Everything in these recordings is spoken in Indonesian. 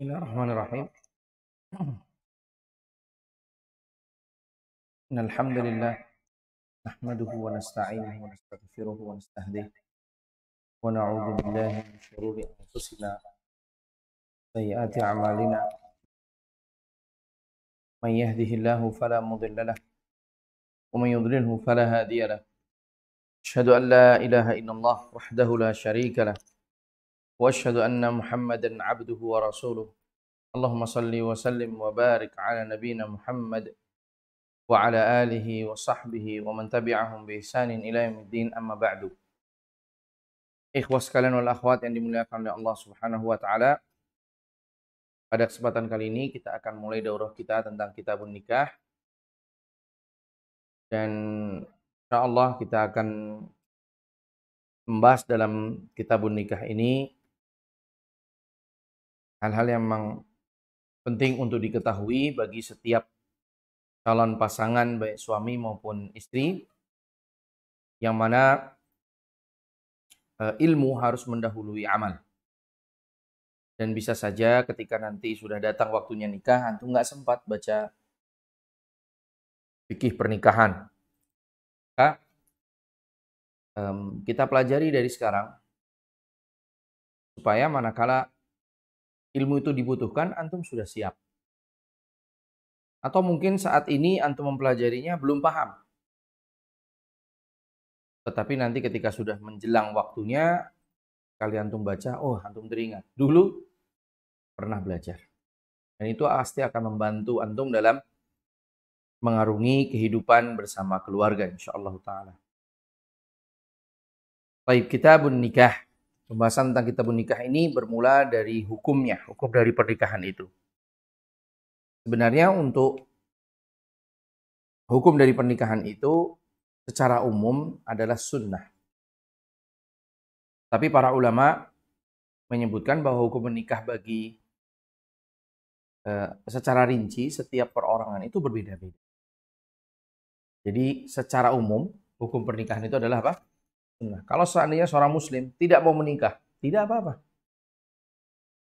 بسم الله الرحمن الرحيم إن الحمد لله نحمده ونستعينه ونستغفره ونستهديه ونعوذ بالله من شرور أنفسنا سيئات أعمالنا من يهده الله فلا مضل له ومن يضلله فلا هادي له أشهد أن لا إله إلا الله وحده لا شريك له واشهد ان محمدا عبده ورسوله barik ala nabina Muhammad wa ala alihi wa sahbihi wa man tabi'ahum bi ihsanin ila yaumiddin amma ba'du. Ikhwas sekalian wal akhwat yang dimuliakan oleh Allah Subhanahu wa taala. Pada kesempatan kali ini kita akan mulai daurah kita tentang kitabun nikah. Dan insya Allah kita akan membahas dalam kitabun nikah ini hal-hal yang memang penting untuk diketahui bagi setiap calon pasangan baik suami maupun istri yang mana eh, ilmu harus mendahului amal. Dan bisa saja ketika nanti sudah datang waktunya nikah, antum nggak sempat baca fikih pernikahan. Maka um, kita pelajari dari sekarang supaya manakala ilmu itu dibutuhkan, antum sudah siap. Atau mungkin saat ini antum mempelajarinya belum paham. Tetapi nanti ketika sudah menjelang waktunya, kalian antum baca, oh antum teringat. Dulu pernah belajar. Dan itu pasti akan membantu antum dalam mengarungi kehidupan bersama keluarga insyaallah taala. Baik, kitabun nikah. Pembahasan tentang kita nikah ini bermula dari hukumnya, hukum dari pernikahan itu. Sebenarnya untuk hukum dari pernikahan itu secara umum adalah sunnah. Tapi para ulama menyebutkan bahwa hukum menikah bagi eh, secara rinci setiap perorangan itu berbeda-beda. Jadi secara umum hukum pernikahan itu adalah apa? sunnah. Kalau seandainya seorang muslim tidak mau menikah, tidak apa-apa.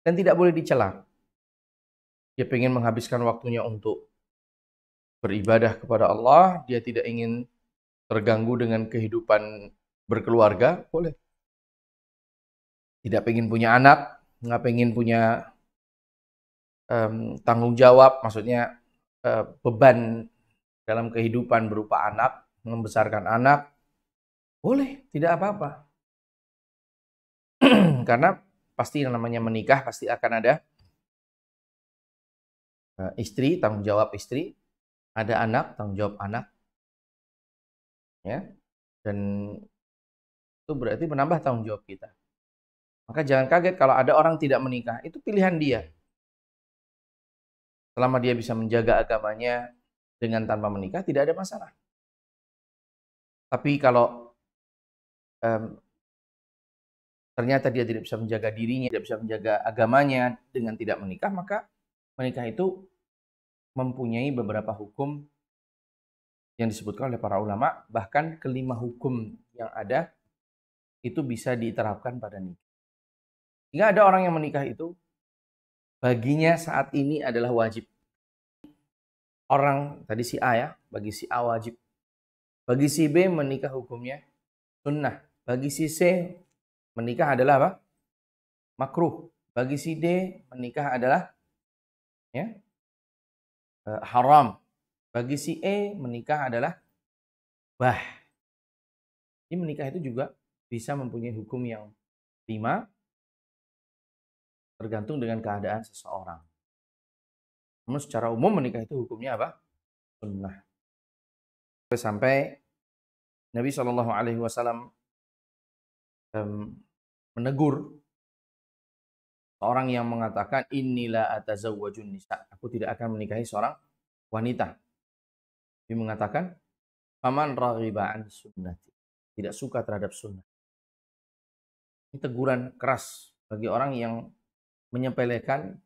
Dan tidak boleh dicela. Dia ingin menghabiskan waktunya untuk beribadah kepada Allah, dia tidak ingin terganggu dengan kehidupan berkeluarga, boleh. Tidak ingin punya anak, nggak pengen punya um, tanggung jawab, maksudnya uh, beban dalam kehidupan berupa anak, membesarkan anak, boleh, tidak apa-apa. Karena pasti yang namanya menikah pasti akan ada eh, istri, tanggung jawab istri, ada anak, tanggung jawab anak. Ya. Dan itu berarti menambah tanggung jawab kita. Maka jangan kaget kalau ada orang tidak menikah, itu pilihan dia. Selama dia bisa menjaga agamanya dengan tanpa menikah tidak ada masalah. Tapi kalau um, ternyata dia tidak bisa menjaga dirinya, tidak bisa menjaga agamanya dengan tidak menikah, maka menikah itu mempunyai beberapa hukum yang disebutkan oleh para ulama, bahkan kelima hukum yang ada itu bisa diterapkan pada nikah. Sehingga ada orang yang menikah itu baginya saat ini adalah wajib. Orang tadi si A ya, bagi si A wajib. Bagi si B menikah hukumnya sunnah. Bagi si C, menikah adalah apa? Makruh. Bagi si D, menikah adalah ya eh, haram. Bagi si E, menikah adalah bah. Jadi menikah itu juga bisa mempunyai hukum yang lima, tergantung dengan keadaan seseorang. Namun secara umum menikah itu hukumnya apa? Sunnah. Sampai Nabi saw um, menegur orang yang mengatakan inilah atas atazawwajun nisa. Aku tidak akan menikahi seorang wanita. Dia mengatakan paman raghiba'an sunnati. Tidak suka terhadap sunnah. Ini teguran keras bagi orang yang menyepelekan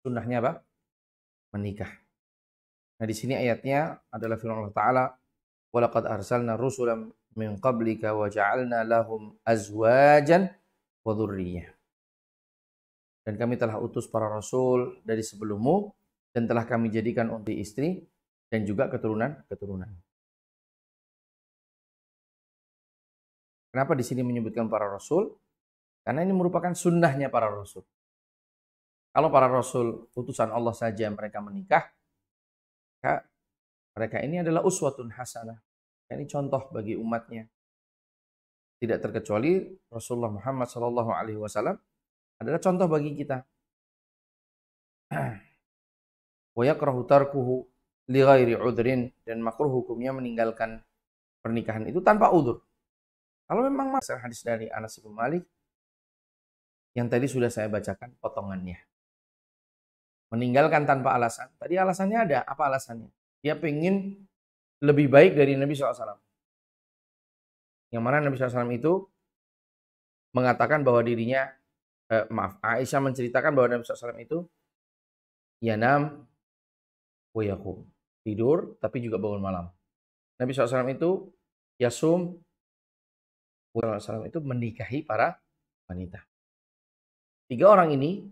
sunnahnya apa? Menikah. Nah di sini ayatnya adalah firman Allah Ta'ala. Walaqad arsalna rusulam min qablika wa ja'alna lahum azwajan wa Dan kami telah utus para rasul dari sebelummu dan telah kami jadikan untuk istri dan juga keturunan-keturunan. Kenapa di sini menyebutkan para rasul? Karena ini merupakan sunnahnya para rasul. Kalau para rasul utusan Allah saja mereka menikah, maka mereka ini adalah uswatun hasanah, Nah, ini contoh bagi umatnya. Tidak terkecuali Rasulullah Muhammad Shallallahu Alaihi Wasallam adalah contoh bagi kita. Wayakrahu tarkuhu li ghairi udrin dan makruh hukumnya meninggalkan pernikahan itu tanpa udur. Kalau memang masalah hadis dari Anas bin Malik yang tadi sudah saya bacakan potongannya. Meninggalkan tanpa alasan. Tadi alasannya ada, apa alasannya? Dia pengen lebih baik dari Nabi SAW. Yang mana Nabi SAW itu mengatakan bahwa dirinya, eh, maaf, Aisyah menceritakan bahwa Nabi SAW itu yanam wayakum. Tidur tapi juga bangun malam. Nabi SAW itu yasum SAW itu menikahi para wanita. Tiga orang ini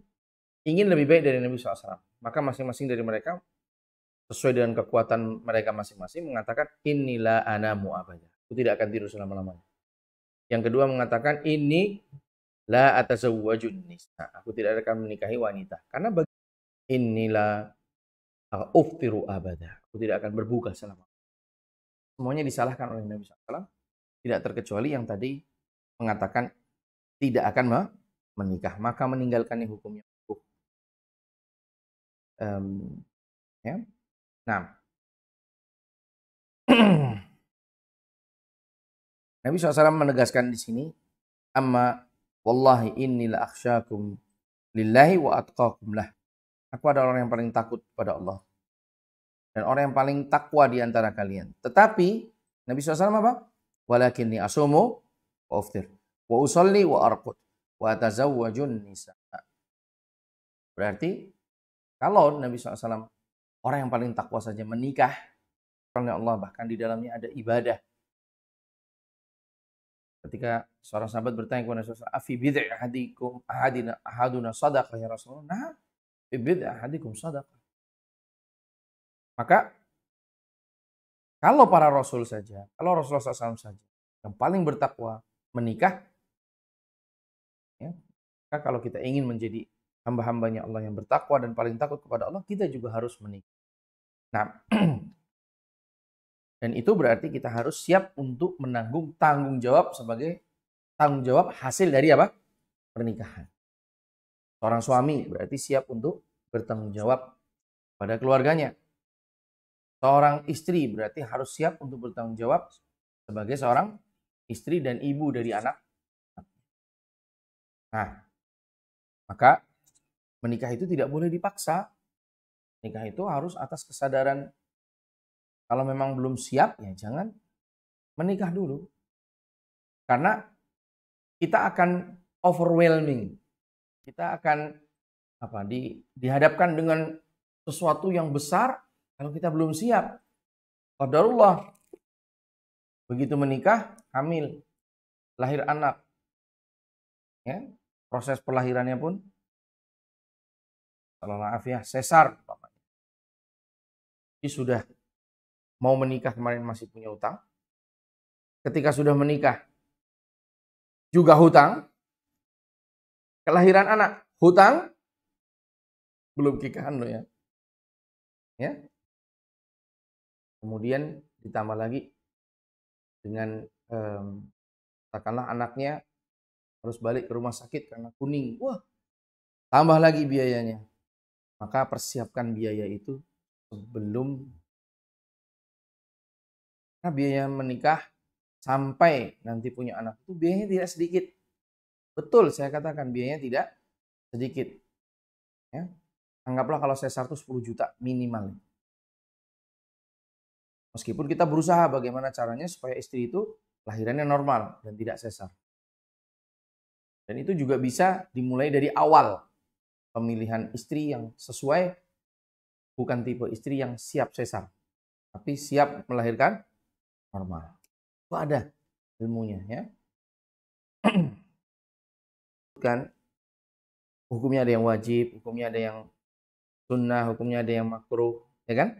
ingin lebih baik dari Nabi SAW. Maka masing-masing dari mereka sesuai dengan kekuatan mereka masing-masing mengatakan inilah anamu abada. Aku tidak akan tidur selama-lamanya. Yang kedua mengatakan ini la atas nisa. Aku tidak akan menikahi wanita. Karena bagi inilah uftiru abada. Aku tidak akan berbuka selama. Semuanya disalahkan oleh Nabi SAW. Tidak terkecuali yang tadi mengatakan tidak akan menikah. Maka meninggalkan hukumnya. Um, ya. Nah, Nabi SAW menegaskan di sini, amma wallahi inni la akhsyakum lillahi wa atqakum lah. Aku adalah orang yang paling takut kepada Allah. Dan orang yang paling takwa di antara kalian. Tetapi, Nabi SAW apa? Walakinni asumu wa uftir. Wa usalli wa arqud. Wa atazawwajun nisa. Berarti, kalau Nabi SAW Orang yang paling takwa saja menikah oleh Allah bahkan di dalamnya ada ibadah. Ketika seorang sahabat bertanya kepada Rasulullah, "Afi bid'i ahadikum ahadina ahaduna sadaqah ya Rasulullah?" Nah, fi bid'i ahadikum sadaqah. Maka kalau para rasul saja, kalau Rasulullah SAW saja yang paling bertakwa menikah, ya, maka kalau kita ingin menjadi hamba-hambanya Allah yang bertakwa dan paling takut kepada Allah, kita juga harus menikah. Nah, dan itu berarti kita harus siap untuk menanggung tanggung jawab sebagai tanggung jawab hasil dari apa? Pernikahan. Seorang suami berarti siap untuk bertanggung jawab pada keluarganya. Seorang istri berarti harus siap untuk bertanggung jawab sebagai seorang istri dan ibu dari anak. Nah, maka menikah itu tidak boleh dipaksa. Nikah itu harus atas kesadaran. Kalau memang belum siap ya jangan menikah dulu. Karena kita akan overwhelming. Kita akan apa di dihadapkan dengan sesuatu yang besar kalau kita belum siap. Qadarullah. Begitu menikah, hamil, lahir anak. Ya, proses pelahirannya pun kalau ya sesar ini sudah mau menikah kemarin masih punya utang. Ketika sudah menikah juga hutang. Kelahiran anak hutang belum kikahan lo ya. Ya. Kemudian ditambah lagi dengan um, katakanlah anaknya harus balik ke rumah sakit karena kuning. Wah, tambah lagi biayanya. Maka persiapkan biaya itu sebelum nah, biaya menikah sampai nanti punya anak itu biayanya tidak sedikit. Betul saya katakan biayanya tidak sedikit. Ya. Anggaplah kalau saya 110 juta minimal. Meskipun kita berusaha bagaimana caranya supaya istri itu lahirannya normal dan tidak sesar. Dan itu juga bisa dimulai dari awal pemilihan istri yang sesuai bukan tipe istri yang siap sesar, tapi siap melahirkan normal. Itu ada ilmunya ya. kan hukumnya ada yang wajib, hukumnya ada yang sunnah, hukumnya ada yang makruh, ya kan?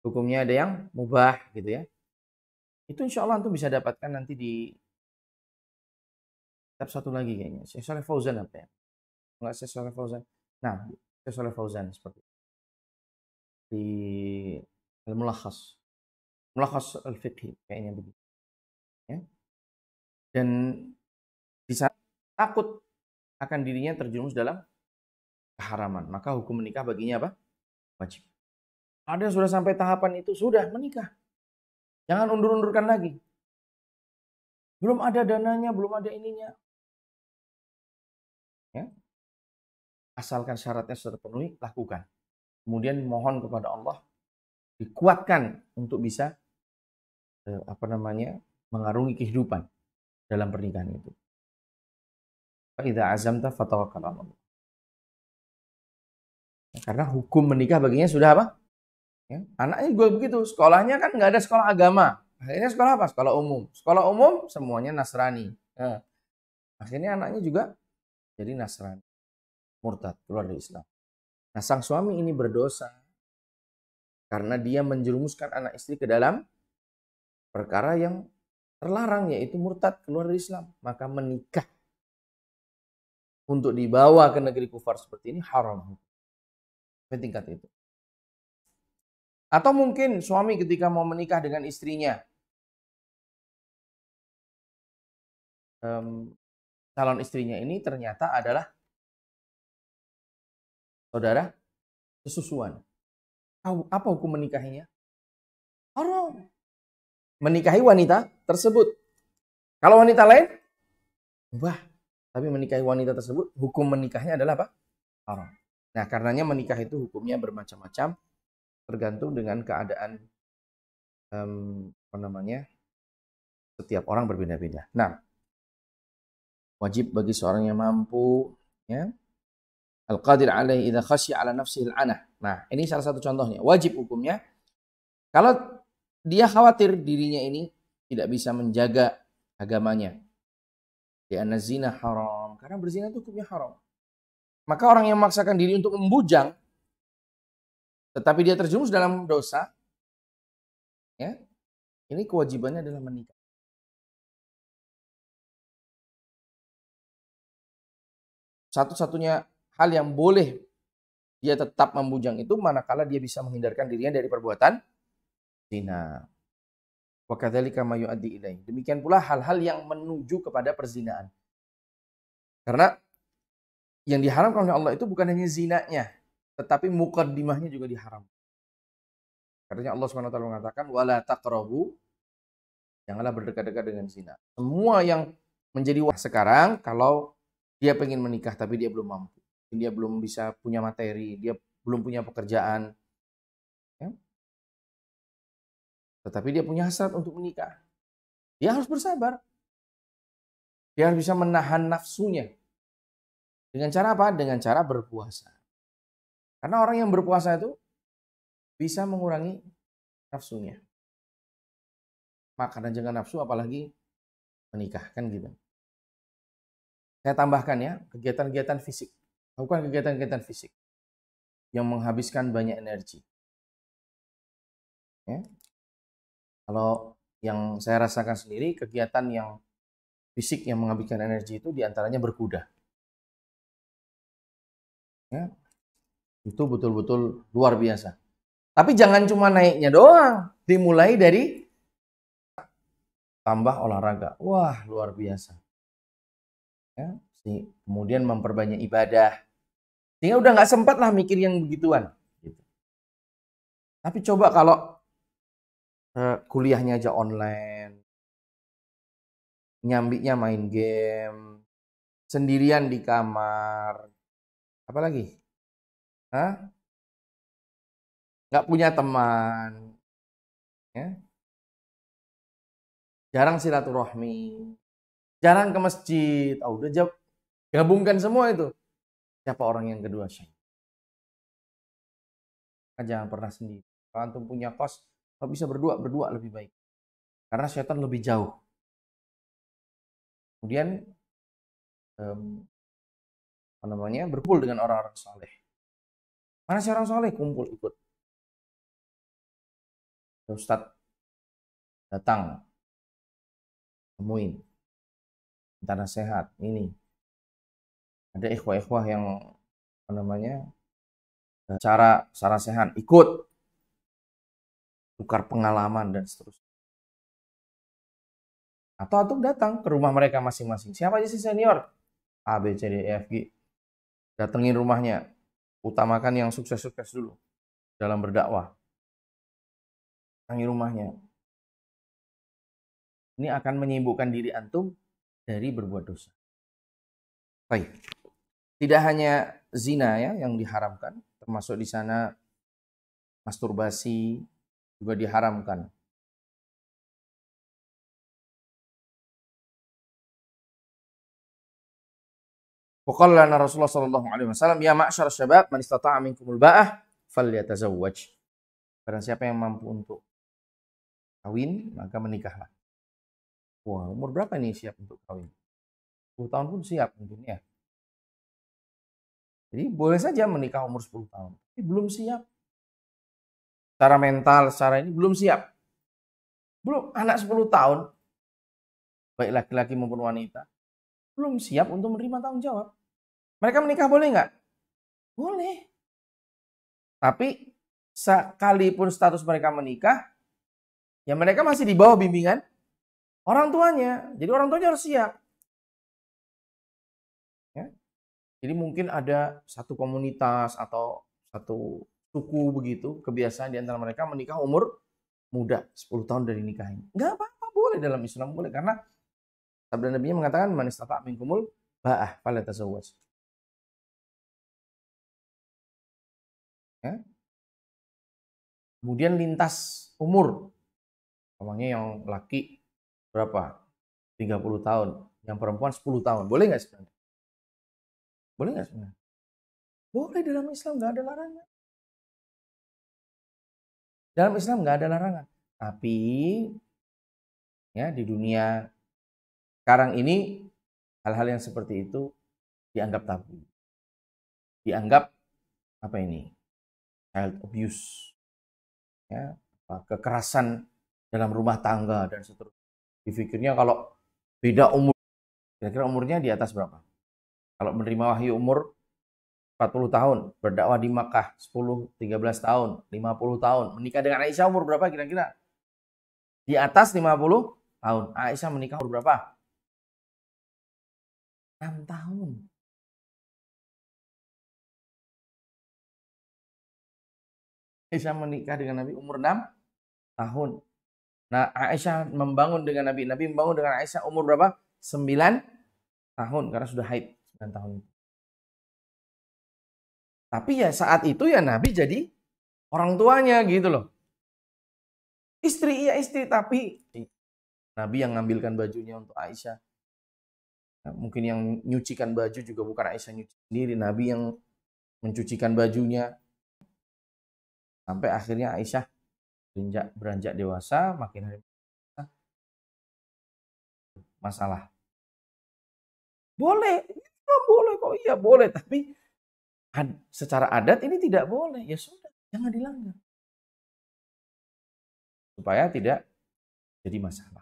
Hukumnya ada yang mubah gitu ya. Itu insya Allah antum bisa dapatkan nanti di kitab satu lagi kayaknya. Syekh Saleh Fauzan apa ya? Enggak Syekh Saleh Fauzan. Nah, Syekh Saleh Fauzan seperti في الملخص melakas الفقه كأنه kayaknya begitu ya dan bisa takut akan dirinya terjerumus dalam keharaman maka hukum menikah baginya apa wajib ada yang sudah sampai tahapan itu sudah menikah jangan undur-undurkan lagi belum ada dananya belum ada ininya ya asalkan syaratnya sudah terpenuhi lakukan kemudian mohon kepada Allah dikuatkan untuk bisa eh, apa namanya mengarungi kehidupan dalam pernikahan itu. Kita azamta fatawakkal Allah. Karena hukum menikah baginya sudah apa? Ya, anaknya juga begitu. Sekolahnya kan nggak ada sekolah agama. Akhirnya sekolah apa? Sekolah umum. Sekolah umum semuanya Nasrani. Nah, akhirnya anaknya juga jadi Nasrani. Murtad, keluar dari Islam. Nah, sang suami ini berdosa karena dia menjerumuskan anak istri ke dalam perkara yang terlarang yaitu murtad keluar dari Islam, maka menikah untuk dibawa ke negeri kufar seperti ini haram. Tingkat itu. Atau mungkin suami ketika mau menikah dengan istrinya, um, calon istrinya ini ternyata adalah saudara sesusuan. Apa hukum menikahinya? Haram. Menikahi wanita tersebut. Kalau wanita lain, wah. Tapi menikahi wanita tersebut, hukum menikahnya adalah apa? Haram. Nah, karenanya menikah itu hukumnya bermacam-macam, tergantung dengan keadaan um, apa namanya setiap orang berbeda-beda. Nah, wajib bagi seorang yang mampu, ya, Al-qadir alaihi idha khasya ala nafsihi al-anah. Nah, ini salah satu contohnya. Wajib hukumnya kalau dia khawatir dirinya ini tidak bisa menjaga agamanya. Ya zina haram. Karena berzina itu hukumnya haram. Maka orang yang memaksakan diri untuk membujang tetapi dia terjerumus dalam dosa ya. Ini kewajibannya adalah menikah. Satu-satunya hal yang boleh dia tetap membujang itu manakala dia bisa menghindarkan dirinya dari perbuatan zina. Wa kadzalika ma yuaddi ilaih. Demikian pula hal-hal yang menuju kepada perzinaan. Karena yang diharamkan oleh Allah itu bukan hanya zinanya, tetapi mukaddimahnya juga diharam. Karena Allah swt mengatakan wala taqrabu janganlah berdekat-dekat dengan zina. Semua yang menjadi wah sekarang kalau dia pengen menikah tapi dia belum mampu dia belum bisa punya materi, dia belum punya pekerjaan. Ya? Tetapi dia punya hasrat untuk menikah. Dia harus bersabar. Dia harus bisa menahan nafsunya. Dengan cara apa? Dengan cara berpuasa. Karena orang yang berpuasa itu bisa mengurangi nafsunya. Makanan jangan nafsu apalagi menikah kan gitu. Saya tambahkan ya, kegiatan-kegiatan fisik. Lakukan kegiatan-kegiatan fisik yang menghabiskan banyak energi. Ya. Kalau yang saya rasakan sendiri, kegiatan yang fisik yang menghabiskan energi itu diantaranya berkuda. Ya. Itu betul-betul luar biasa. Tapi jangan cuma naiknya doang, dimulai dari tambah olahraga. Wah, luar biasa. Ya. Kemudian memperbanyak ibadah, sehingga udah nggak sempat lah mikir yang begituan. Gitu. Tapi coba kalau eh, kuliahnya aja online, nyambiknya main game, sendirian di kamar, lagi? Hah? nggak punya teman, ya? jarang silaturahmi, jarang ke masjid, oh, udah jawab, gabungkan semua itu. Siapa orang yang kedua Syekh? Kan jangan pernah sendiri. Kalau antum punya kos, kalau bisa berdua, berdua lebih baik. Karena syaitan lebih jauh. Kemudian um, apa namanya berkumpul dengan orang-orang soleh. Mana sih orang soleh? Kumpul ikut. Ustadz datang temuin minta sehat ini ada ikhwah-ikhwah yang apa namanya eh, cara cara sehat ikut tukar pengalaman dan seterusnya atau atau datang ke rumah mereka masing-masing siapa aja sih senior A B C D E F G datengin rumahnya utamakan yang sukses-sukses dulu dalam berdakwah datangi rumahnya ini akan menyibukkan diri antum dari berbuat dosa baik tidak hanya zina ya yang diharamkan, termasuk di sana masturbasi juga diharamkan. Waqala Rasulullah sallallahu alaihi wasallam, "Ya ma'syar syabab, man istata'a minkumul ba'ah falyatazawwaj." Barang siapa yang mampu untuk kawin, maka menikahlah. Wah, umur berapa nih siap untuk kawin? 10 tahun pun siap mungkin ya. Jadi boleh saja menikah umur 10 tahun, tapi belum siap. Secara mental, secara ini belum siap. Belum anak 10 tahun, baik laki-laki maupun wanita, belum siap untuk menerima tanggung jawab. Mereka menikah boleh nggak? Boleh. Tapi sekalipun status mereka menikah, ya mereka masih di bawah bimbingan orang tuanya. Jadi orang tuanya harus siap. Jadi mungkin ada satu komunitas atau satu suku begitu, kebiasaan di antara mereka menikah umur muda, 10 tahun dari nikah ini. Enggak apa-apa, boleh dalam Islam boleh karena sabda Nabi mengatakan man istata minkumul ba'ah fala tazawwaj. Ya. Kemudian lintas umur. Omongnya yang laki berapa? 30 tahun, yang perempuan 10 tahun. Boleh nggak sebenarnya? Boleh nggak sebenarnya? Boleh dalam Islam nggak ada larangan. Dalam Islam nggak ada larangan. Tapi ya di dunia sekarang ini hal-hal yang seperti itu dianggap tabu. Dianggap apa ini? Child abuse. Ya, kekerasan dalam rumah tangga dan seterusnya. Dipikirnya kalau beda umur, kira-kira umurnya di atas berapa? Kalau menerima wahyu umur 40 tahun, berdakwah di Makkah 10, 13 tahun, 50 tahun, menikah dengan Aisyah umur berapa kira-kira? Di atas 50 tahun. Aisyah menikah umur berapa? 6 tahun. Aisyah menikah dengan Nabi umur 6 tahun. Nah, Aisyah membangun dengan Nabi. Nabi membangun dengan Aisyah umur berapa? 9 tahun karena sudah haid. 9 tahun itu. Tapi ya saat itu ya Nabi jadi orang tuanya gitu loh. Istri iya istri tapi Nabi yang ngambilkan bajunya untuk Aisyah. Nah, mungkin yang nyucikan baju juga bukan Aisyah nyuci sendiri, Nabi yang mencucikan bajunya. Sampai akhirnya Aisyah beranjak, beranjak dewasa, makin hari masalah. Boleh Oh iya boleh, tapi secara adat ini tidak boleh. Ya sudah, jangan dilanggar. Supaya tidak jadi masalah.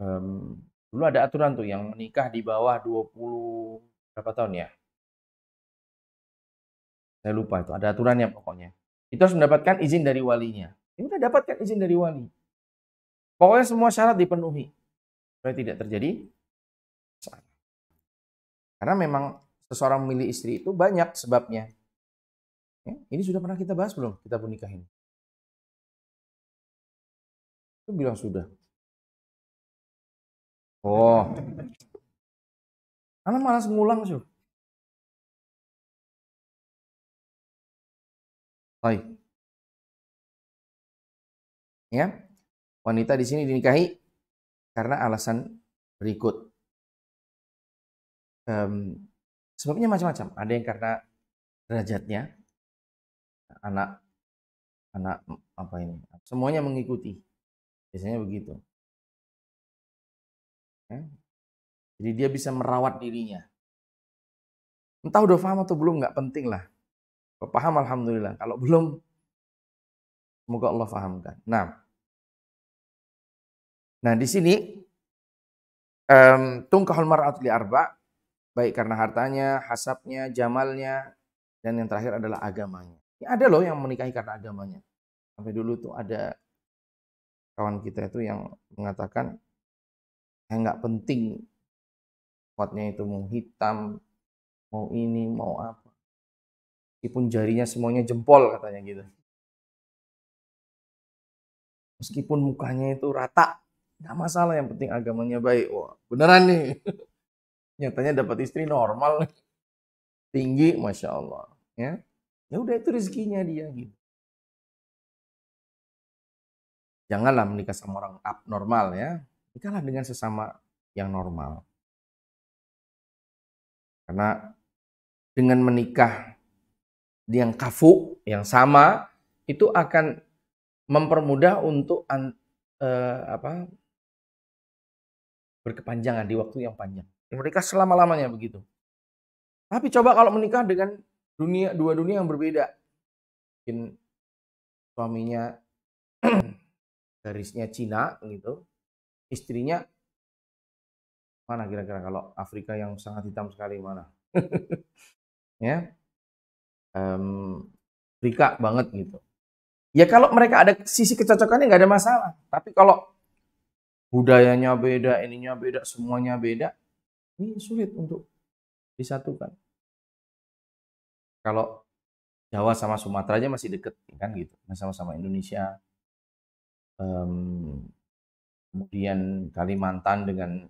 Um, dulu ada aturan tuh yang menikah di bawah 20 berapa tahun ya? Saya lupa itu, ada aturannya pokoknya. Itu harus mendapatkan izin dari walinya. Ini ya udah dapatkan izin dari wali. Pokoknya semua syarat dipenuhi supaya tidak terjadi karena memang seseorang memilih istri itu banyak sebabnya. Ya, ini sudah pernah kita bahas belum? Kita pun nikahin. Itu bilang sudah. Oh. Karena malas ngulang sih. Baik. Ya. Wanita di sini dinikahi karena alasan berikut um, sebabnya macam-macam ada yang karena derajatnya anak anak apa ini semuanya mengikuti biasanya begitu ya. jadi dia bisa merawat dirinya entah udah paham atau belum nggak penting lah kalau paham alhamdulillah kalau belum semoga Allah fahamkan nah nah di sini um, tungkahul mar'atul arba baik karena hartanya, hasapnya, jamalnya, dan yang terakhir adalah agamanya. Ya, ada loh yang menikahi karena agamanya. Sampai dulu tuh ada kawan kita itu yang mengatakan yang nggak penting kuatnya itu mau hitam, mau ini, mau apa. Meskipun jarinya semuanya jempol katanya gitu. Meskipun mukanya itu rata, nggak masalah yang penting agamanya baik. Wah, beneran nih. Nyatanya dapat istri normal, tinggi, masya Allah. Ya, ya udah itu rezekinya dia gitu. Janganlah menikah sama orang abnormal ya. Nikahlah dengan sesama yang normal. Karena dengan menikah yang kafu, yang sama, itu akan mempermudah untuk uh, apa berkepanjangan di waktu yang panjang. Mereka selama-lamanya begitu. Tapi coba kalau menikah dengan dunia dua dunia yang berbeda. Mungkin suaminya garisnya Cina gitu, istrinya mana kira-kira kalau Afrika yang sangat hitam sekali mana? ya. Um, Afrika banget gitu. Ya kalau mereka ada sisi kecocokannya nggak ada masalah. Tapi kalau budayanya beda, ininya beda, semuanya beda, ini sulit untuk disatukan. Kalau Jawa sama Sumatera aja masih deket ya kan gitu, nah, sama-sama Indonesia. Um, kemudian Kalimantan dengan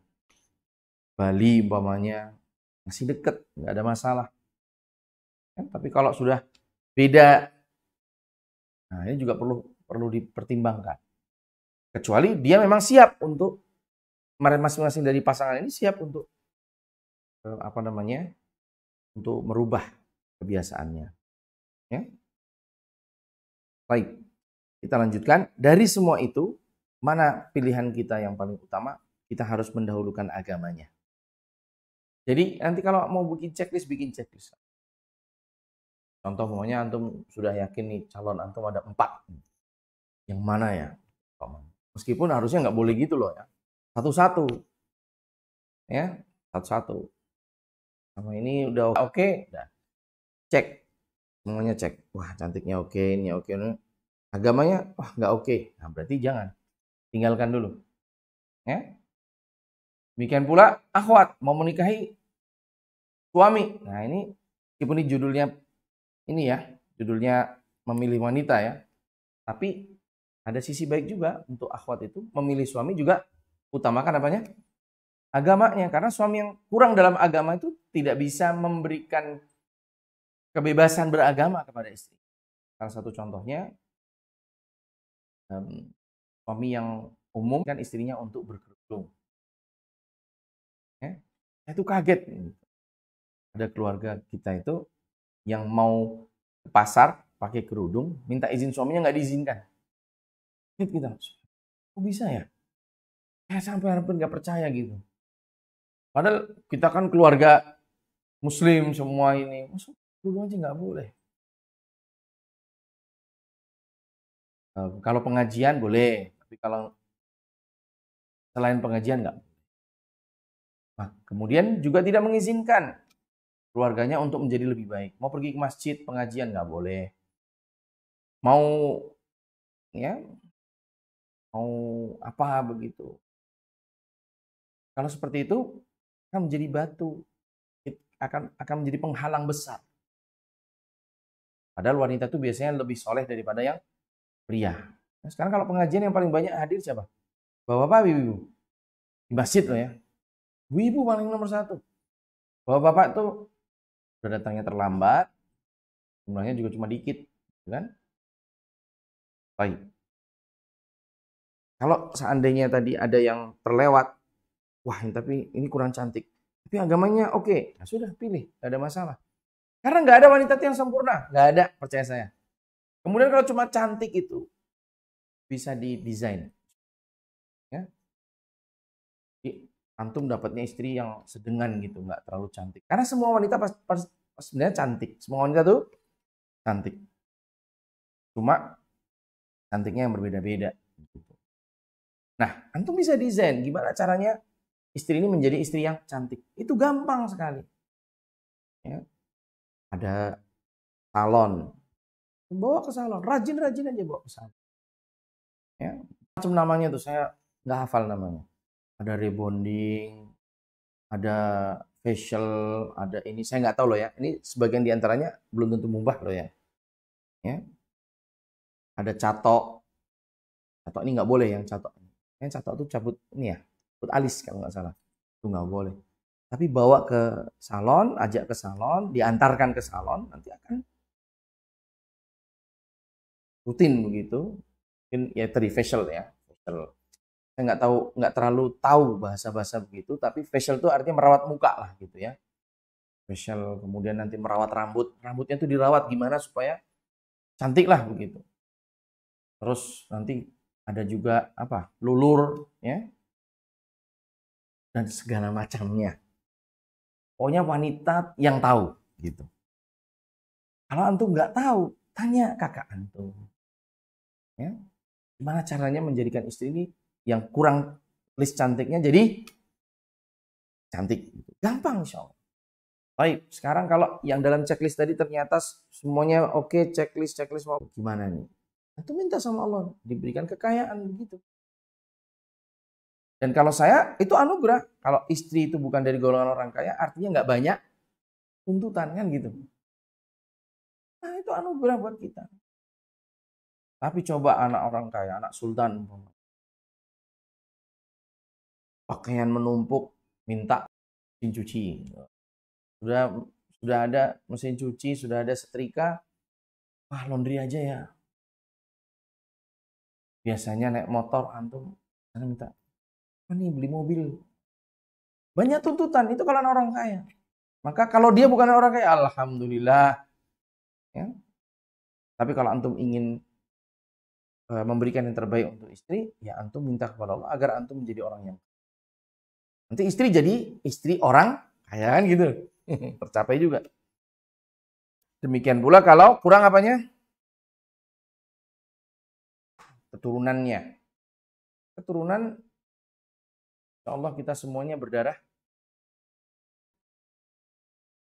Bali umpamanya masih deket, nggak ada masalah. Kan? Tapi kalau sudah beda, nah ini juga perlu perlu dipertimbangkan. Kecuali dia memang siap untuk masing-masing dari pasangan ini siap untuk Eh, apa namanya untuk merubah kebiasaannya. Ya. Baik, kita lanjutkan. Dari semua itu, mana pilihan kita yang paling utama? Kita harus mendahulukan agamanya. Jadi nanti kalau mau bikin checklist, bikin checklist. Contoh pokoknya antum sudah yakin nih calon antum ada empat. Yang mana ya? Meskipun harusnya nggak boleh gitu loh ya. Satu-satu. Ya, satu-satu sama ini udah oke okay, udah cek semuanya cek wah cantiknya oke okay, ini oke okay. agamanya wah nggak oke okay. nah berarti jangan tinggalkan dulu ya demikian pula akhwat mau menikahi suami nah ini meskipun ini judulnya ini ya judulnya memilih wanita ya tapi ada sisi baik juga untuk akhwat itu memilih suami juga utamakan apanya agamanya karena suami yang kurang dalam agama itu tidak bisa memberikan kebebasan beragama kepada istri. Salah satu contohnya um, suami yang umum kan istrinya untuk berkerudung. Ya, saya itu kaget. Ada keluarga kita itu yang mau ke pasar pakai kerudung, minta izin suaminya nggak diizinkan. Kaget kita, gitu. kok bisa ya? Saya sampai harapin nggak percaya gitu. Padahal kita kan keluarga muslim semua ini. Masuk dulu aja nggak boleh. Kalau pengajian boleh, tapi kalau selain pengajian nggak. Nah, kemudian juga tidak mengizinkan keluarganya untuk menjadi lebih baik. Mau pergi ke masjid pengajian nggak boleh. Mau ya mau apa begitu. Kalau seperti itu akan menjadi batu akan akan menjadi penghalang besar. Padahal wanita itu biasanya lebih soleh daripada yang pria. Nah, sekarang kalau pengajian yang paling banyak hadir siapa? Bapak-bapak, ibu-ibu. Di masjid loh ya. Ibu-ibu paling nomor satu. Bapak-bapak tuh udah datangnya terlambat, jumlahnya juga cuma dikit, gitu kan? Baik. Kalau seandainya tadi ada yang terlewat, wah tapi ini kurang cantik tapi agamanya oke okay. Ya nah, sudah pilih nggak ada masalah karena nggak ada wanita yang sempurna nggak ada percaya saya kemudian kalau cuma cantik itu bisa didesain ya antum dapatnya istri yang sedengan gitu nggak terlalu cantik karena semua wanita pas, pas, pas sebenarnya cantik semua wanita tuh cantik cuma cantiknya yang berbeda-beda nah antum bisa desain gimana caranya istri ini menjadi istri yang cantik. Itu gampang sekali. Ya. Ada salon. Bawa ke salon. Rajin-rajin aja bawa ke salon. Ya. Macam namanya tuh saya nggak hafal namanya. Ada rebonding, ada facial, ada ini. Saya nggak tahu loh ya. Ini sebagian diantaranya belum tentu mubah loh ya. Ya. Ada catok. Catok ini nggak boleh yang catok. Yang catok tuh cabut ini ya, ikut alis kalau nggak salah itu nggak boleh tapi bawa ke salon ajak ke salon diantarkan ke salon nanti akan rutin begitu mungkin ya teri facial ya facial saya nggak tahu nggak terlalu tahu bahasa bahasa begitu tapi facial itu artinya merawat muka lah gitu ya facial kemudian nanti merawat rambut rambutnya itu dirawat gimana supaya cantik lah begitu terus nanti ada juga apa lulur ya dan segala macamnya. Pokoknya wanita yang tahu gitu. Kalau antum nggak tahu, tanya kakak antum. Ya, gimana caranya menjadikan istri ini yang kurang list cantiknya jadi cantik. Gitu. Gampang insya Allah. Baik, sekarang kalau yang dalam checklist tadi ternyata semuanya oke, okay, checklist, checklist, mau gimana nih? Itu minta sama Allah, diberikan kekayaan begitu. Dan kalau saya itu anugerah. Kalau istri itu bukan dari golongan orang kaya, artinya nggak banyak tuntutan kan gitu. Nah itu anugerah buat kita. Tapi coba anak orang kaya, anak sultan pakaian menumpuk, minta mesin cuci. Sudah sudah ada mesin cuci, sudah ada setrika. Wah, laundry aja ya. Biasanya naik motor antum, saya minta oh, beli mobil. Banyak tuntutan itu kalau orang kaya. Maka kalau dia bukan orang kaya, alhamdulillah. Ya. Tapi kalau antum ingin e, memberikan yang terbaik untuk istri, ya antum minta kepada Allah agar antum menjadi orang yang nanti istri jadi istri orang kaya kan gitu. Tercapai juga. Demikian pula kalau kurang apanya? Keturunannya. Keturunan Insya Allah kita semuanya berdarah.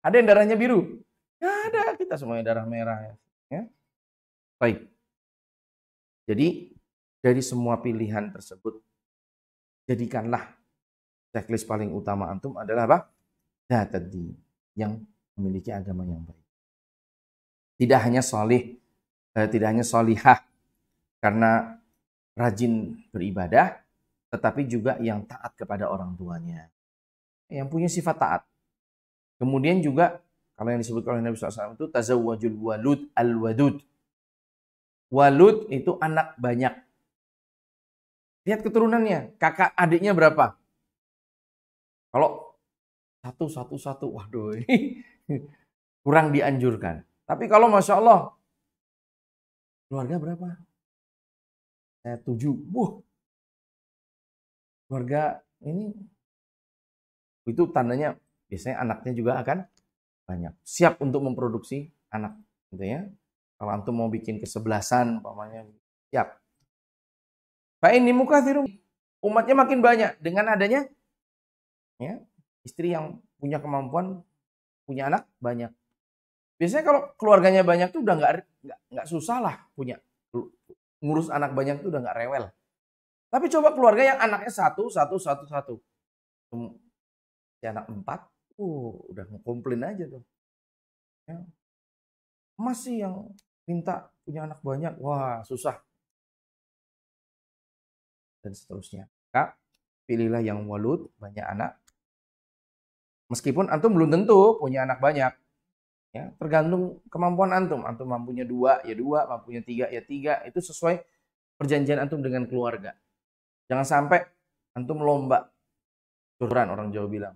Ada yang darahnya biru? Gak ada. Kita semuanya darah merah. Ya. ya. Baik. Jadi dari semua pilihan tersebut, jadikanlah checklist paling utama antum adalah apa? tadi yang memiliki agama yang baik. Tidak hanya solih, eh, tidak hanya solihah karena rajin beribadah, tetapi juga yang taat kepada orang tuanya. Yang punya sifat taat. Kemudian juga kalau yang disebut oleh Nabi SAW itu tazawwajul walud al wadud. Walud itu anak banyak. Lihat keturunannya, kakak adiknya berapa? Kalau satu satu satu, waduh ini kurang dianjurkan. Tapi kalau masya Allah keluarga berapa? Saya tujuh, buh keluarga ini itu tandanya biasanya anaknya juga akan banyak siap untuk memproduksi anak gitu ya kalau antum mau bikin kesebelasan umpamanya siap Pak ini mukathirum umatnya makin banyak dengan adanya ya istri yang punya kemampuan punya anak banyak biasanya kalau keluarganya banyak tuh udah nggak nggak susah lah punya ngurus anak banyak tuh udah nggak rewel tapi coba keluarga yang anaknya satu, satu, satu, satu. Si anak empat, uh, udah komplain aja tuh. Ya. Masih yang minta punya anak banyak, wah susah. Dan seterusnya. Kak, pilihlah yang walut banyak anak. Meskipun antum belum tentu punya anak banyak. Ya, tergantung kemampuan antum. Antum mampunya dua, ya dua, mampunya tiga, ya tiga. Itu sesuai perjanjian antum dengan keluarga. Jangan sampai antum lomba curan orang Jawa bilang.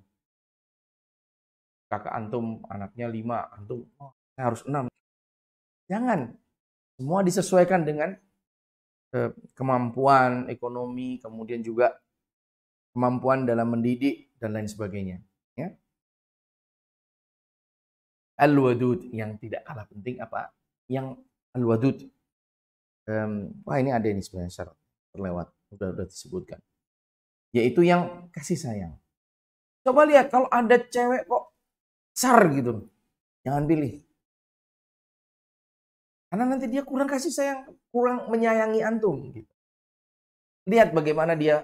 Kakak antum anaknya lima, antum oh, harus enam. Jangan. Semua disesuaikan dengan eh, kemampuan ekonomi, kemudian juga kemampuan dalam mendidik dan lain sebagainya. Ya. Al-Wadud yang tidak kalah penting apa? Yang Al-Wadud. Um, wah ini ada ini sebenarnya syarat terlewat. Sudah sudah disebutkan. Yaitu yang kasih sayang. Coba lihat kalau ada cewek kok sar gitu. Jangan pilih. Karena nanti dia kurang kasih sayang, kurang menyayangi antum gitu. Lihat bagaimana dia